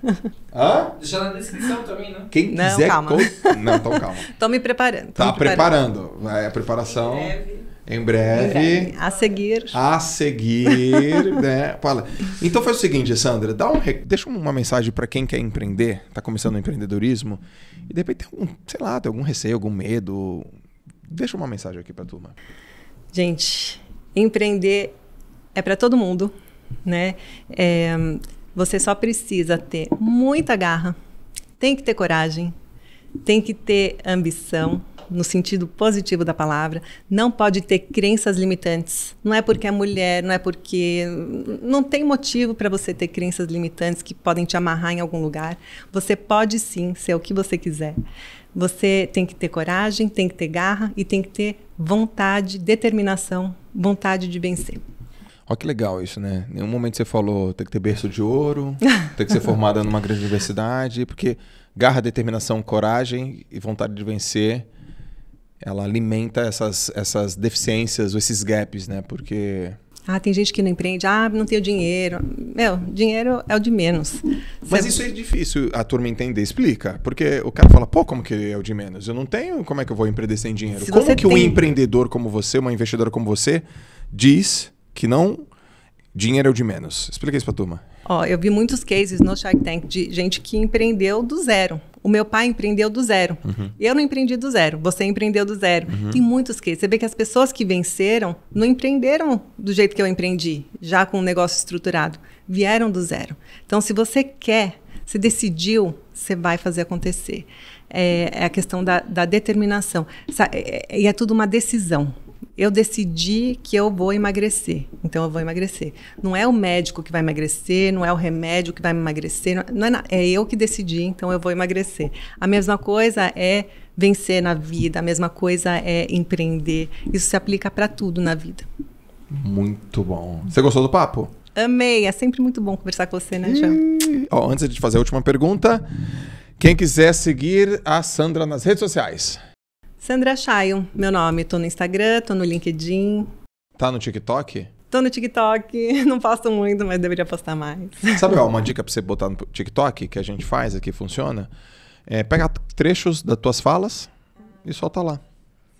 [laughs] Hã? Deixar na descrição também, né? Quem não, quiser. Calma. Con... Não, então calma. Estou me preparando. Tá me preparando. preparando. É a preparação. Em breve. Em breve, em breve. A seguir. A seguir, [laughs] né? Fala. Então faz o seguinte, Sandra, dá um rec... deixa uma mensagem para quem quer empreender, está começando o empreendedorismo e de repente tem algum, sei lá, tem algum receio, algum medo. Deixa uma mensagem aqui para a turma. Gente, empreender é para todo mundo, né? É, você só precisa ter muita garra, tem que ter coragem, tem que ter ambição no sentido positivo da palavra, não pode ter crenças limitantes. Não é porque é mulher, não é porque. Não tem motivo para você ter crenças limitantes que podem te amarrar em algum lugar. Você pode sim ser o que você quiser. Você tem que ter coragem, tem que ter garra e tem que ter vontade, determinação, vontade de vencer. Olha que legal isso, né? Em um momento você falou tem que ter berço de ouro, [laughs] tem que ser formada numa grande universidade, porque garra, determinação, coragem e vontade de vencer ela alimenta essas, essas deficiências ou esses gaps, né? Porque ah, tem gente que não empreende. Ah, não tenho dinheiro. Meu, dinheiro é o de menos. Mas isso é difícil a turma entender. Explica. Porque o cara fala, pô, como que é o de menos? Eu não tenho, como é que eu vou empreender sem dinheiro? Se como que tem... um empreendedor como você, uma investidora como você, diz que não, dinheiro é o de menos? Explica isso pra turma. Ó, eu vi muitos cases no Shark Tank de gente que empreendeu do zero. O meu pai empreendeu do zero. Uhum. Eu não empreendi do zero. Você empreendeu do zero. Uhum. Tem muitos cases. Você vê que as pessoas que venceram não empreenderam do jeito que eu empreendi, já com um negócio estruturado. Vieram do zero. Então, se você quer, se decidiu, você vai fazer acontecer. É, é a questão da, da determinação. É, é, e é tudo uma decisão eu decidi que eu vou emagrecer, então eu vou emagrecer. Não é o médico que vai emagrecer, não é o remédio que vai emagrecer, não é, é eu que decidi, então eu vou emagrecer. A mesma coisa é vencer na vida, a mesma coisa é empreender. Isso se aplica para tudo na vida. Muito bom. Você gostou do papo? Amei, é sempre muito bom conversar com você, né, Jean? antes de fazer a última pergunta, quem quiser seguir a Sandra nas redes sociais. Sandra Chayon, meu nome. Tô no Instagram, tô no LinkedIn. Tá no TikTok? Tô no TikTok, [laughs] não posto muito, mas deveria postar mais. [laughs] Sabe ó, uma dica pra você botar no TikTok que a gente faz aqui, funciona? É, pega trechos das tuas falas e solta lá.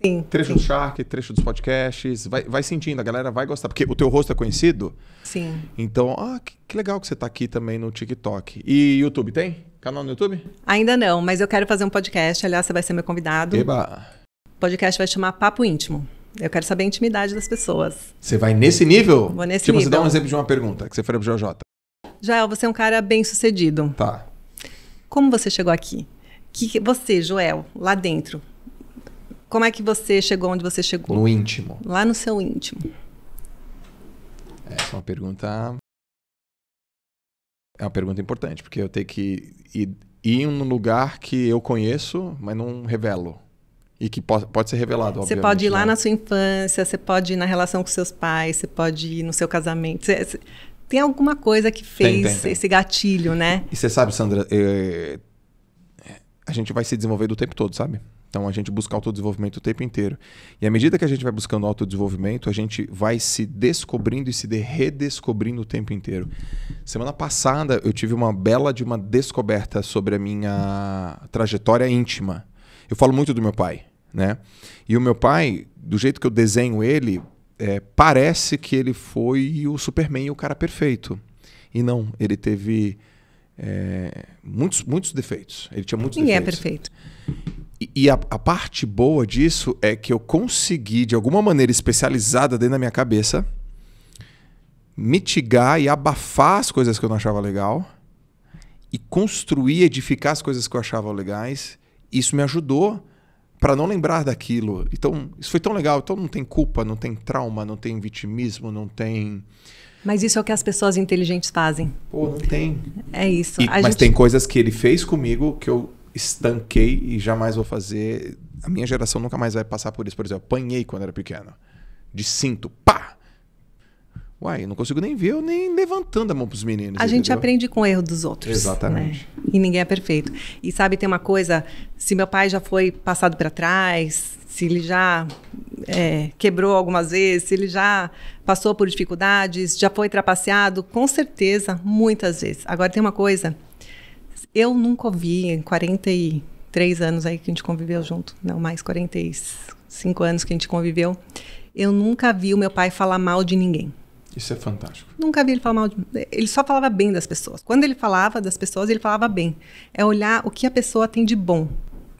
Sim. Trecho do Shark, trecho dos podcasts. Vai, vai sentindo, a galera vai gostar. Porque o teu rosto é conhecido. Sim. Então, ah, que, que legal que você tá aqui também no TikTok. E YouTube tem? Canal no YouTube? Ainda não, mas eu quero fazer um podcast. Aliás, você vai ser meu convidado. Eba! O podcast vai chamar Papo Íntimo. Eu quero saber a intimidade das pessoas. Você vai nesse nível? Vou nesse tipo, nível. Tipo, você dá um exemplo de uma pergunta que você faria pro JJ. Joel, você é um cara bem sucedido. Tá. Como você chegou aqui? Que você, Joel, lá dentro, como é que você chegou onde você chegou? No íntimo. Lá no seu íntimo. Essa é uma pergunta é uma pergunta importante, porque eu tenho que ir, em um lugar que eu conheço, mas não revelo. E que pode, ser revelado, Você pode ir lá né? na sua infância, você pode ir na relação com seus pais, você pode ir no seu casamento. você, tem alguma coisa que fez tem, tem, tem. esse gatilho, né? E você sabe, Sandra, é, a gente vai se desenvolver do tempo todo, sabe? Então a gente busca autodesenvolvimento o tempo inteiro. E à medida que a gente vai buscando autodesenvolvimento, a gente vai se descobrindo e se redescobrindo o tempo inteiro. Semana passada eu tive uma bela de uma descoberta sobre a minha trajetória íntima. Eu falo muito do meu pai, né? E o meu pai, do jeito que eu desenho ele, é, parece que ele foi o Superman, o cara perfeito. E não, ele teve é, muitos, muitos defeitos. Ele tinha muitos Ninguém é defeitos. é perfeito. E a, a, parte boa disso é que eu consegui, de alguma maneira especializada dentro da minha cabeça, mitigar e abafar as coisas que eu não achava legal e construir, edificar as coisas que eu achava legais. Isso me ajudou para não lembrar daquilo. Então, isso foi tão legal. Então, não tem culpa, não tem trauma, não tem vitimismo, não tem. Mas isso é o que as pessoas inteligentes fazem. Pô, não tem. É isso. E, mas gente... tem coisas que ele fez comigo que eu estanquei e jamais vou fazer. A minha geração nunca mais vai passar por isso. Por exemplo, apanhei quando era pequeno. De cinto, pá! Uai, eu não consigo nem ver, eu nem levantando a mão pros meninos. A entendeu? gente aprende com o erro dos outros. Né? Exatamente. Né? E ninguém é perfeito. E sabe, tem uma coisa: se meu pai já foi passado para trás, se ele já é, quebrou algumas vezes, se ele já passou por dificuldades, já foi trapaceado, com certeza, muitas vezes. Agora, tem uma coisa eu nunca ouvi em 43 anos aí que a gente conviveu junto, não mais 45 anos que a gente conviveu, eu nunca vi o meu pai falar mal de ninguém. Isso é fantástico. Nunca vi ele falar mal de... Ele só falava bem das pessoas. Quando ele falava das pessoas, ele falava bem. É olhar o que a pessoa tem de bom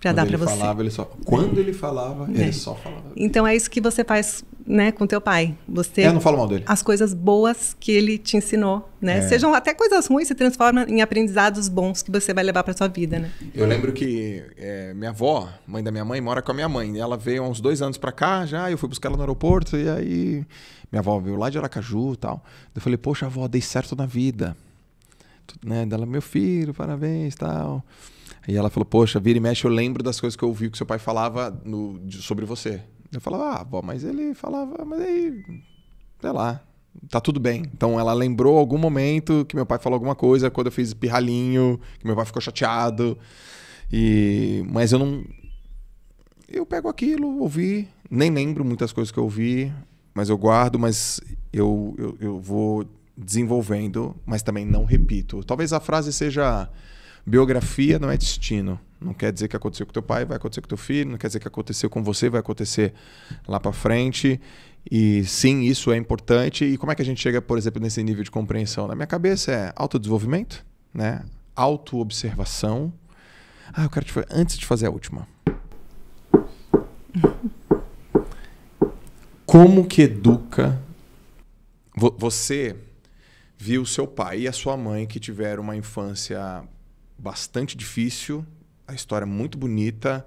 para dar para você. Falava, ele só, quando ele falava, é. ele só falava. Então é isso que você faz, né, com teu pai. Você é, Eu não falo mal dele. As coisas boas que ele te ensinou, né? É. Sejam até coisas ruins se transformam em aprendizados bons que você vai levar para sua vida, né? Eu lembro que é, minha avó, mãe da minha mãe, mora com a minha mãe. Ela veio há uns dois anos para cá já. Eu fui buscar ela no aeroporto e aí minha avó veio lá de Aracaju, tal. Eu falei, poxa, avó, dei certo na vida. Né? Dela, meu filho, parabéns, tal. E ela falou: Poxa, vira e mexe, eu lembro das coisas que eu ouvi que seu pai falava no, de, sobre você. Eu falava: Ah, vó, mas ele falava, mas aí, sei lá, tá tudo bem. Então ela lembrou algum momento que meu pai falou alguma coisa quando eu fiz pirralhinho, que meu pai ficou chateado. E mas eu não eu pego aquilo, ouvi, nem lembro muitas coisas que eu ouvi, mas eu guardo, mas eu, eu, eu vou desenvolvendo, mas também não repito. Talvez a frase seja Biografia não é destino. Não quer dizer que aconteceu com teu pai, vai acontecer com teu filho, não quer dizer que aconteceu com você, vai acontecer lá para frente. E sim, isso é importante. E como é que a gente chega, por exemplo, nesse nível de compreensão? Na minha cabeça é autodesenvolvimento, né? Autoobservação. Ah, eu quero te fazer antes de fazer a última. Como que educa você viu seu pai e a sua mãe que tiveram uma infância bastante difícil, a história muito bonita,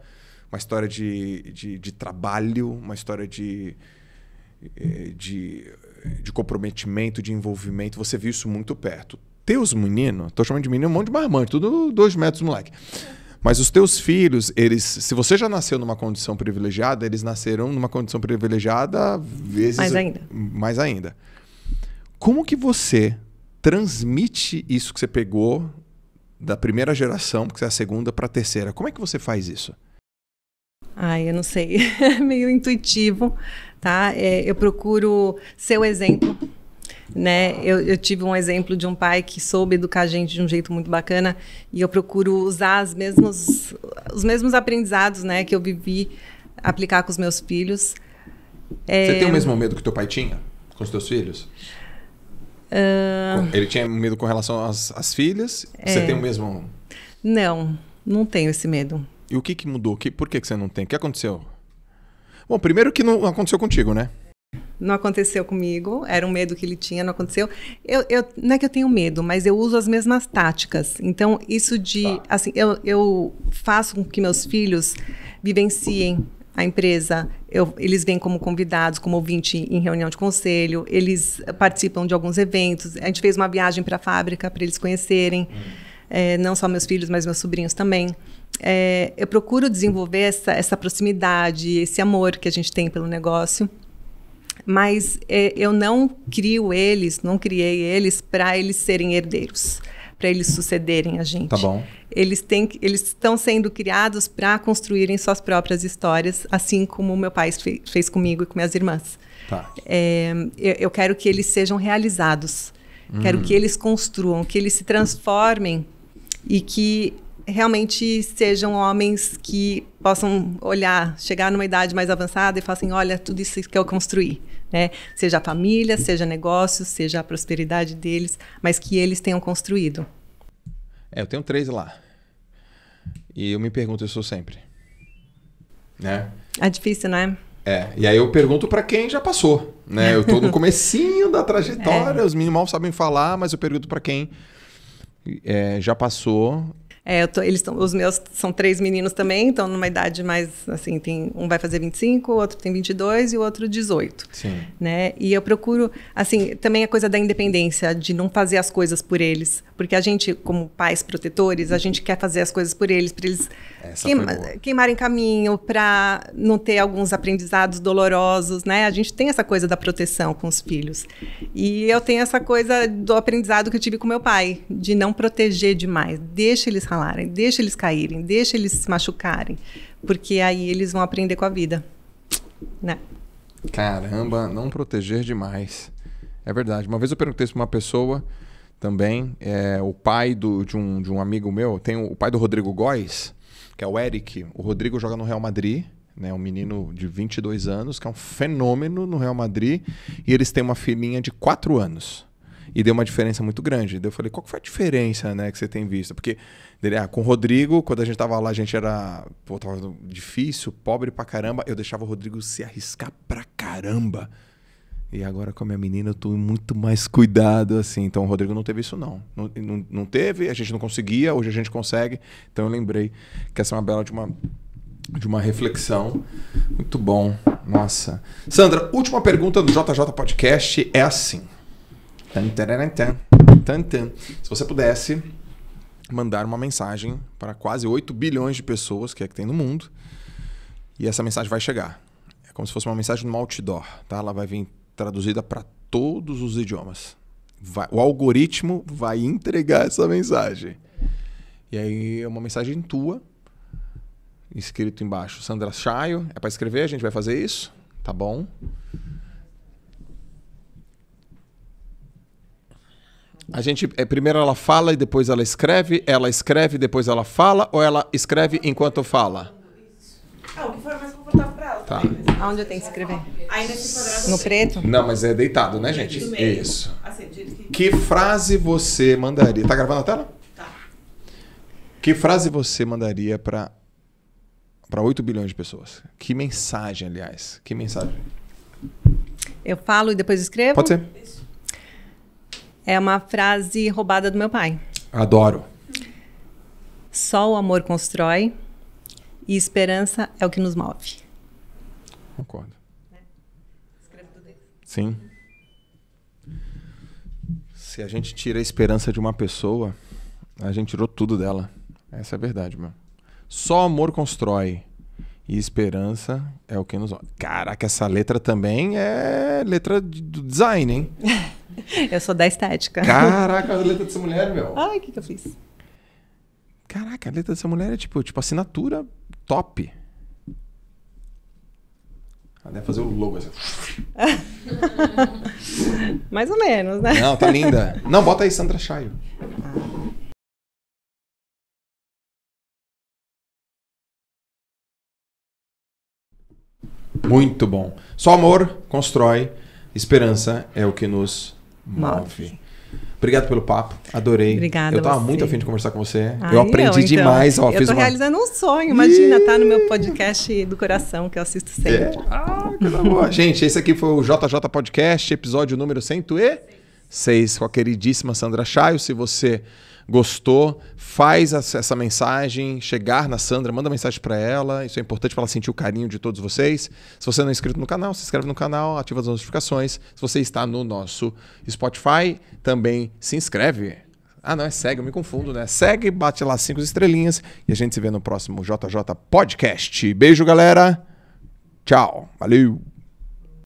uma história de, de, de trabalho, uma história de, eh, de, de, comprometimento, de envolvimento. Você viu isso muito perto. Teus meninos, tô chamando de menino um monte de marmante, tudo dois metros, moleque. Mas os teus filhos, eles, se você já nasceu numa condição privilegiada, eles nasceram numa condição privilegiada vezes mais ainda. Mais ainda. Como que você transmite isso que você pegou da primeira geração, porque você é a segunda, para a terceira. Como é que você faz isso? Ai, eu não sei. [laughs] É meio intuitivo, tá? É, eu procuro ser o exemplo. Né? Eu, eu, tive um exemplo de um pai que soube educar a gente de um jeito muito bacana e eu procuro usar as mesmos, os mesmos aprendizados né, que eu vivi aplicar com os meus filhos. É... Você tem o é, mesmo medo que teu pai tinha com os teus filhos? Uh... Ele tinha medo com relação às, às filhas? É... Você tem o mesmo? Não, não tenho esse medo. E o que, que mudou? Que, por que, que você não tem? O que aconteceu? Bom, primeiro que não aconteceu contigo, né? Não aconteceu comigo, era um medo que ele tinha, não aconteceu. Eu, eu, não é que eu tenho medo, mas eu uso as mesmas táticas. Então, isso de. Tá. Assim, eu, eu faço com que meus filhos vivenciem a empresa, eu, eles vêm como convidados, como ouvinte em reunião de conselho, eles participam de alguns eventos. A gente fez uma viagem para a fábrica para eles conhecerem, é, não só meus filhos, mas meus sobrinhos também. É, eu procuro desenvolver essa, essa proximidade, esse amor que a gente tem pelo negócio mas é, eu não crio eles, não criei eles para eles serem herdeiros para eles sucederem a gente. Tá bom. Eles têm, eles estão sendo criados para construírem suas próprias histórias, assim como meu pai fe, fez comigo e com minhas irmãs. Tá. É, eu, eu, quero que eles sejam realizados. Hum. Quero que eles construam, que eles se transformem e que realmente sejam homens que possam olhar, chegar numa idade mais avançada e falar assim, olha, tudo isso que eu construí né? Seja a família, seja negócios, seja a prosperidade deles, mas que eles tenham construído. É, eu tenho três lá. E eu me pergunto isso sempre. Né? É difícil, né? É, e aí eu pergunto para quem já passou, né? Eu tô no [laughs] comecinho da trajetória, é. os mal sabem falar, mas eu pergunto para quem é, já passou é, tô, eles tão, os meus são três meninos também, então numa idade mais assim, tem um vai fazer 25, o outro tem 22 e o outro 18. Sim. Né? E eu procuro, assim, também a coisa da independência, de não fazer as coisas por eles, porque a gente, como pais protetores, a gente quer fazer as coisas por eles, para eles queima, queimarem caminho, para não ter alguns aprendizados dolorosos, né? A gente tem essa coisa da proteção com os filhos. E eu tenho essa coisa do aprendizado que eu tive com meu pai, de não proteger demais. Deixa eles ralarem, deixa eles caírem, deixa eles se machucarem, porque aí eles vão aprender com a vida, né? Caramba, não proteger demais. É verdade. Uma vez eu perguntei isso para uma pessoa também. É, o pai do, de, um, de um amigo meu, tem o, o pai do Rodrigo Góes, que é o Eric. O Rodrigo joga no Real Madrid, né? Um menino de 22 anos, que é um fenômeno no Real Madrid. E eles têm uma filhinha de 4 anos. E deu uma diferença muito grande. eu falei, qual foi a diferença né, que você tem visto? Porque ah, com o Rodrigo, quando a gente tava lá, a gente era pô, difícil, pobre pra caramba. Eu deixava o Rodrigo se arriscar pra caramba e agora com a minha menina eu tô muito mais cuidado, assim. Então o Rodrigo não teve isso, não. Não, não, não teve, a gente não conseguia, hoje a gente consegue. Então eu lembrei que essa é uma bela de uma, de uma reflexão. Muito bom. Nossa. Sandra, última pergunta do JJ Podcast é assim. Se você pudesse mandar uma mensagem para quase 8 bilhões de pessoas que é que tem no mundo, e essa mensagem vai chegar. É como se fosse uma mensagem no outdoor, tá? Ela vai vir traduzida para todos os idiomas. Vai, o algoritmo vai entregar essa mensagem. E aí é uma mensagem tua, escrito embaixo, Sandra Chayo, é para escrever, a gente vai fazer isso, tá bom? A gente, é, primeiro ela fala e depois ela escreve, ela escreve e depois ela fala, ou ela escreve enquanto fala? Ah, o que for mais Tá. Aonde eu tenho que escrever? No preto? Não, mas é deitado, né, gente? Isso. Assim, que frase você mandaria? Tá gravando a tela? Tá. Que frase você mandaria para para 8 bilhões de pessoas? Que mensagem, aliás? Que mensagem? Eu falo e depois escrevo? Pode ser. É uma frase roubada do meu pai. Adoro. Só o amor constrói e esperança é o que nos move. Concordo. Né? Escreve tudo Sim. Se a gente tira a esperança de uma pessoa, a gente tirou tudo dela. Essa é a verdade, meu. Só amor constrói. E esperança é o que nos. Caraca, essa letra também é letra de, do design, hein? [laughs] eu sou da estética. Caraca, a letra dessa mulher, meu. Ai, o que, que eu fiz? Caraca, a letra dessa mulher é tipo, tipo assinatura top. Até fazer o logo assim. [laughs] Mais ou menos, né? Não, tá linda. Não, bota aí Sandra Chaio. Ah. Muito bom. Só amor constrói, esperança é o que nos move. move. Obrigado pelo papo, adorei. Obrigada. Eu tava você. muito afim de conversar com você. Ah, eu aprendi eu, então. demais. Ó, eu fiz tô uma... realizando um sonho, imagina, tá no meu podcast do coração, que eu assisto sempre. É. Ah, coisa [laughs] boa. Gente, esse aqui foi o JJ Podcast, episódio número 106, com a queridíssima Sandra Chaio. Se você gostou, faz essa mensagem chegar na Sandra, manda mensagem para ela. Isso é importante para ela sentir o carinho de todos vocês. Se você não é inscrito no canal, se inscreve no canal, ativa as notificações. Se você está no nosso Spotify, também se inscreve. Ah, não, é segue, eu me confundo, né? Segue, bate lá cinco estrelinhas e a gente se vê no próximo JJ Podcast. Beijo, galera. Tchau. Valeu.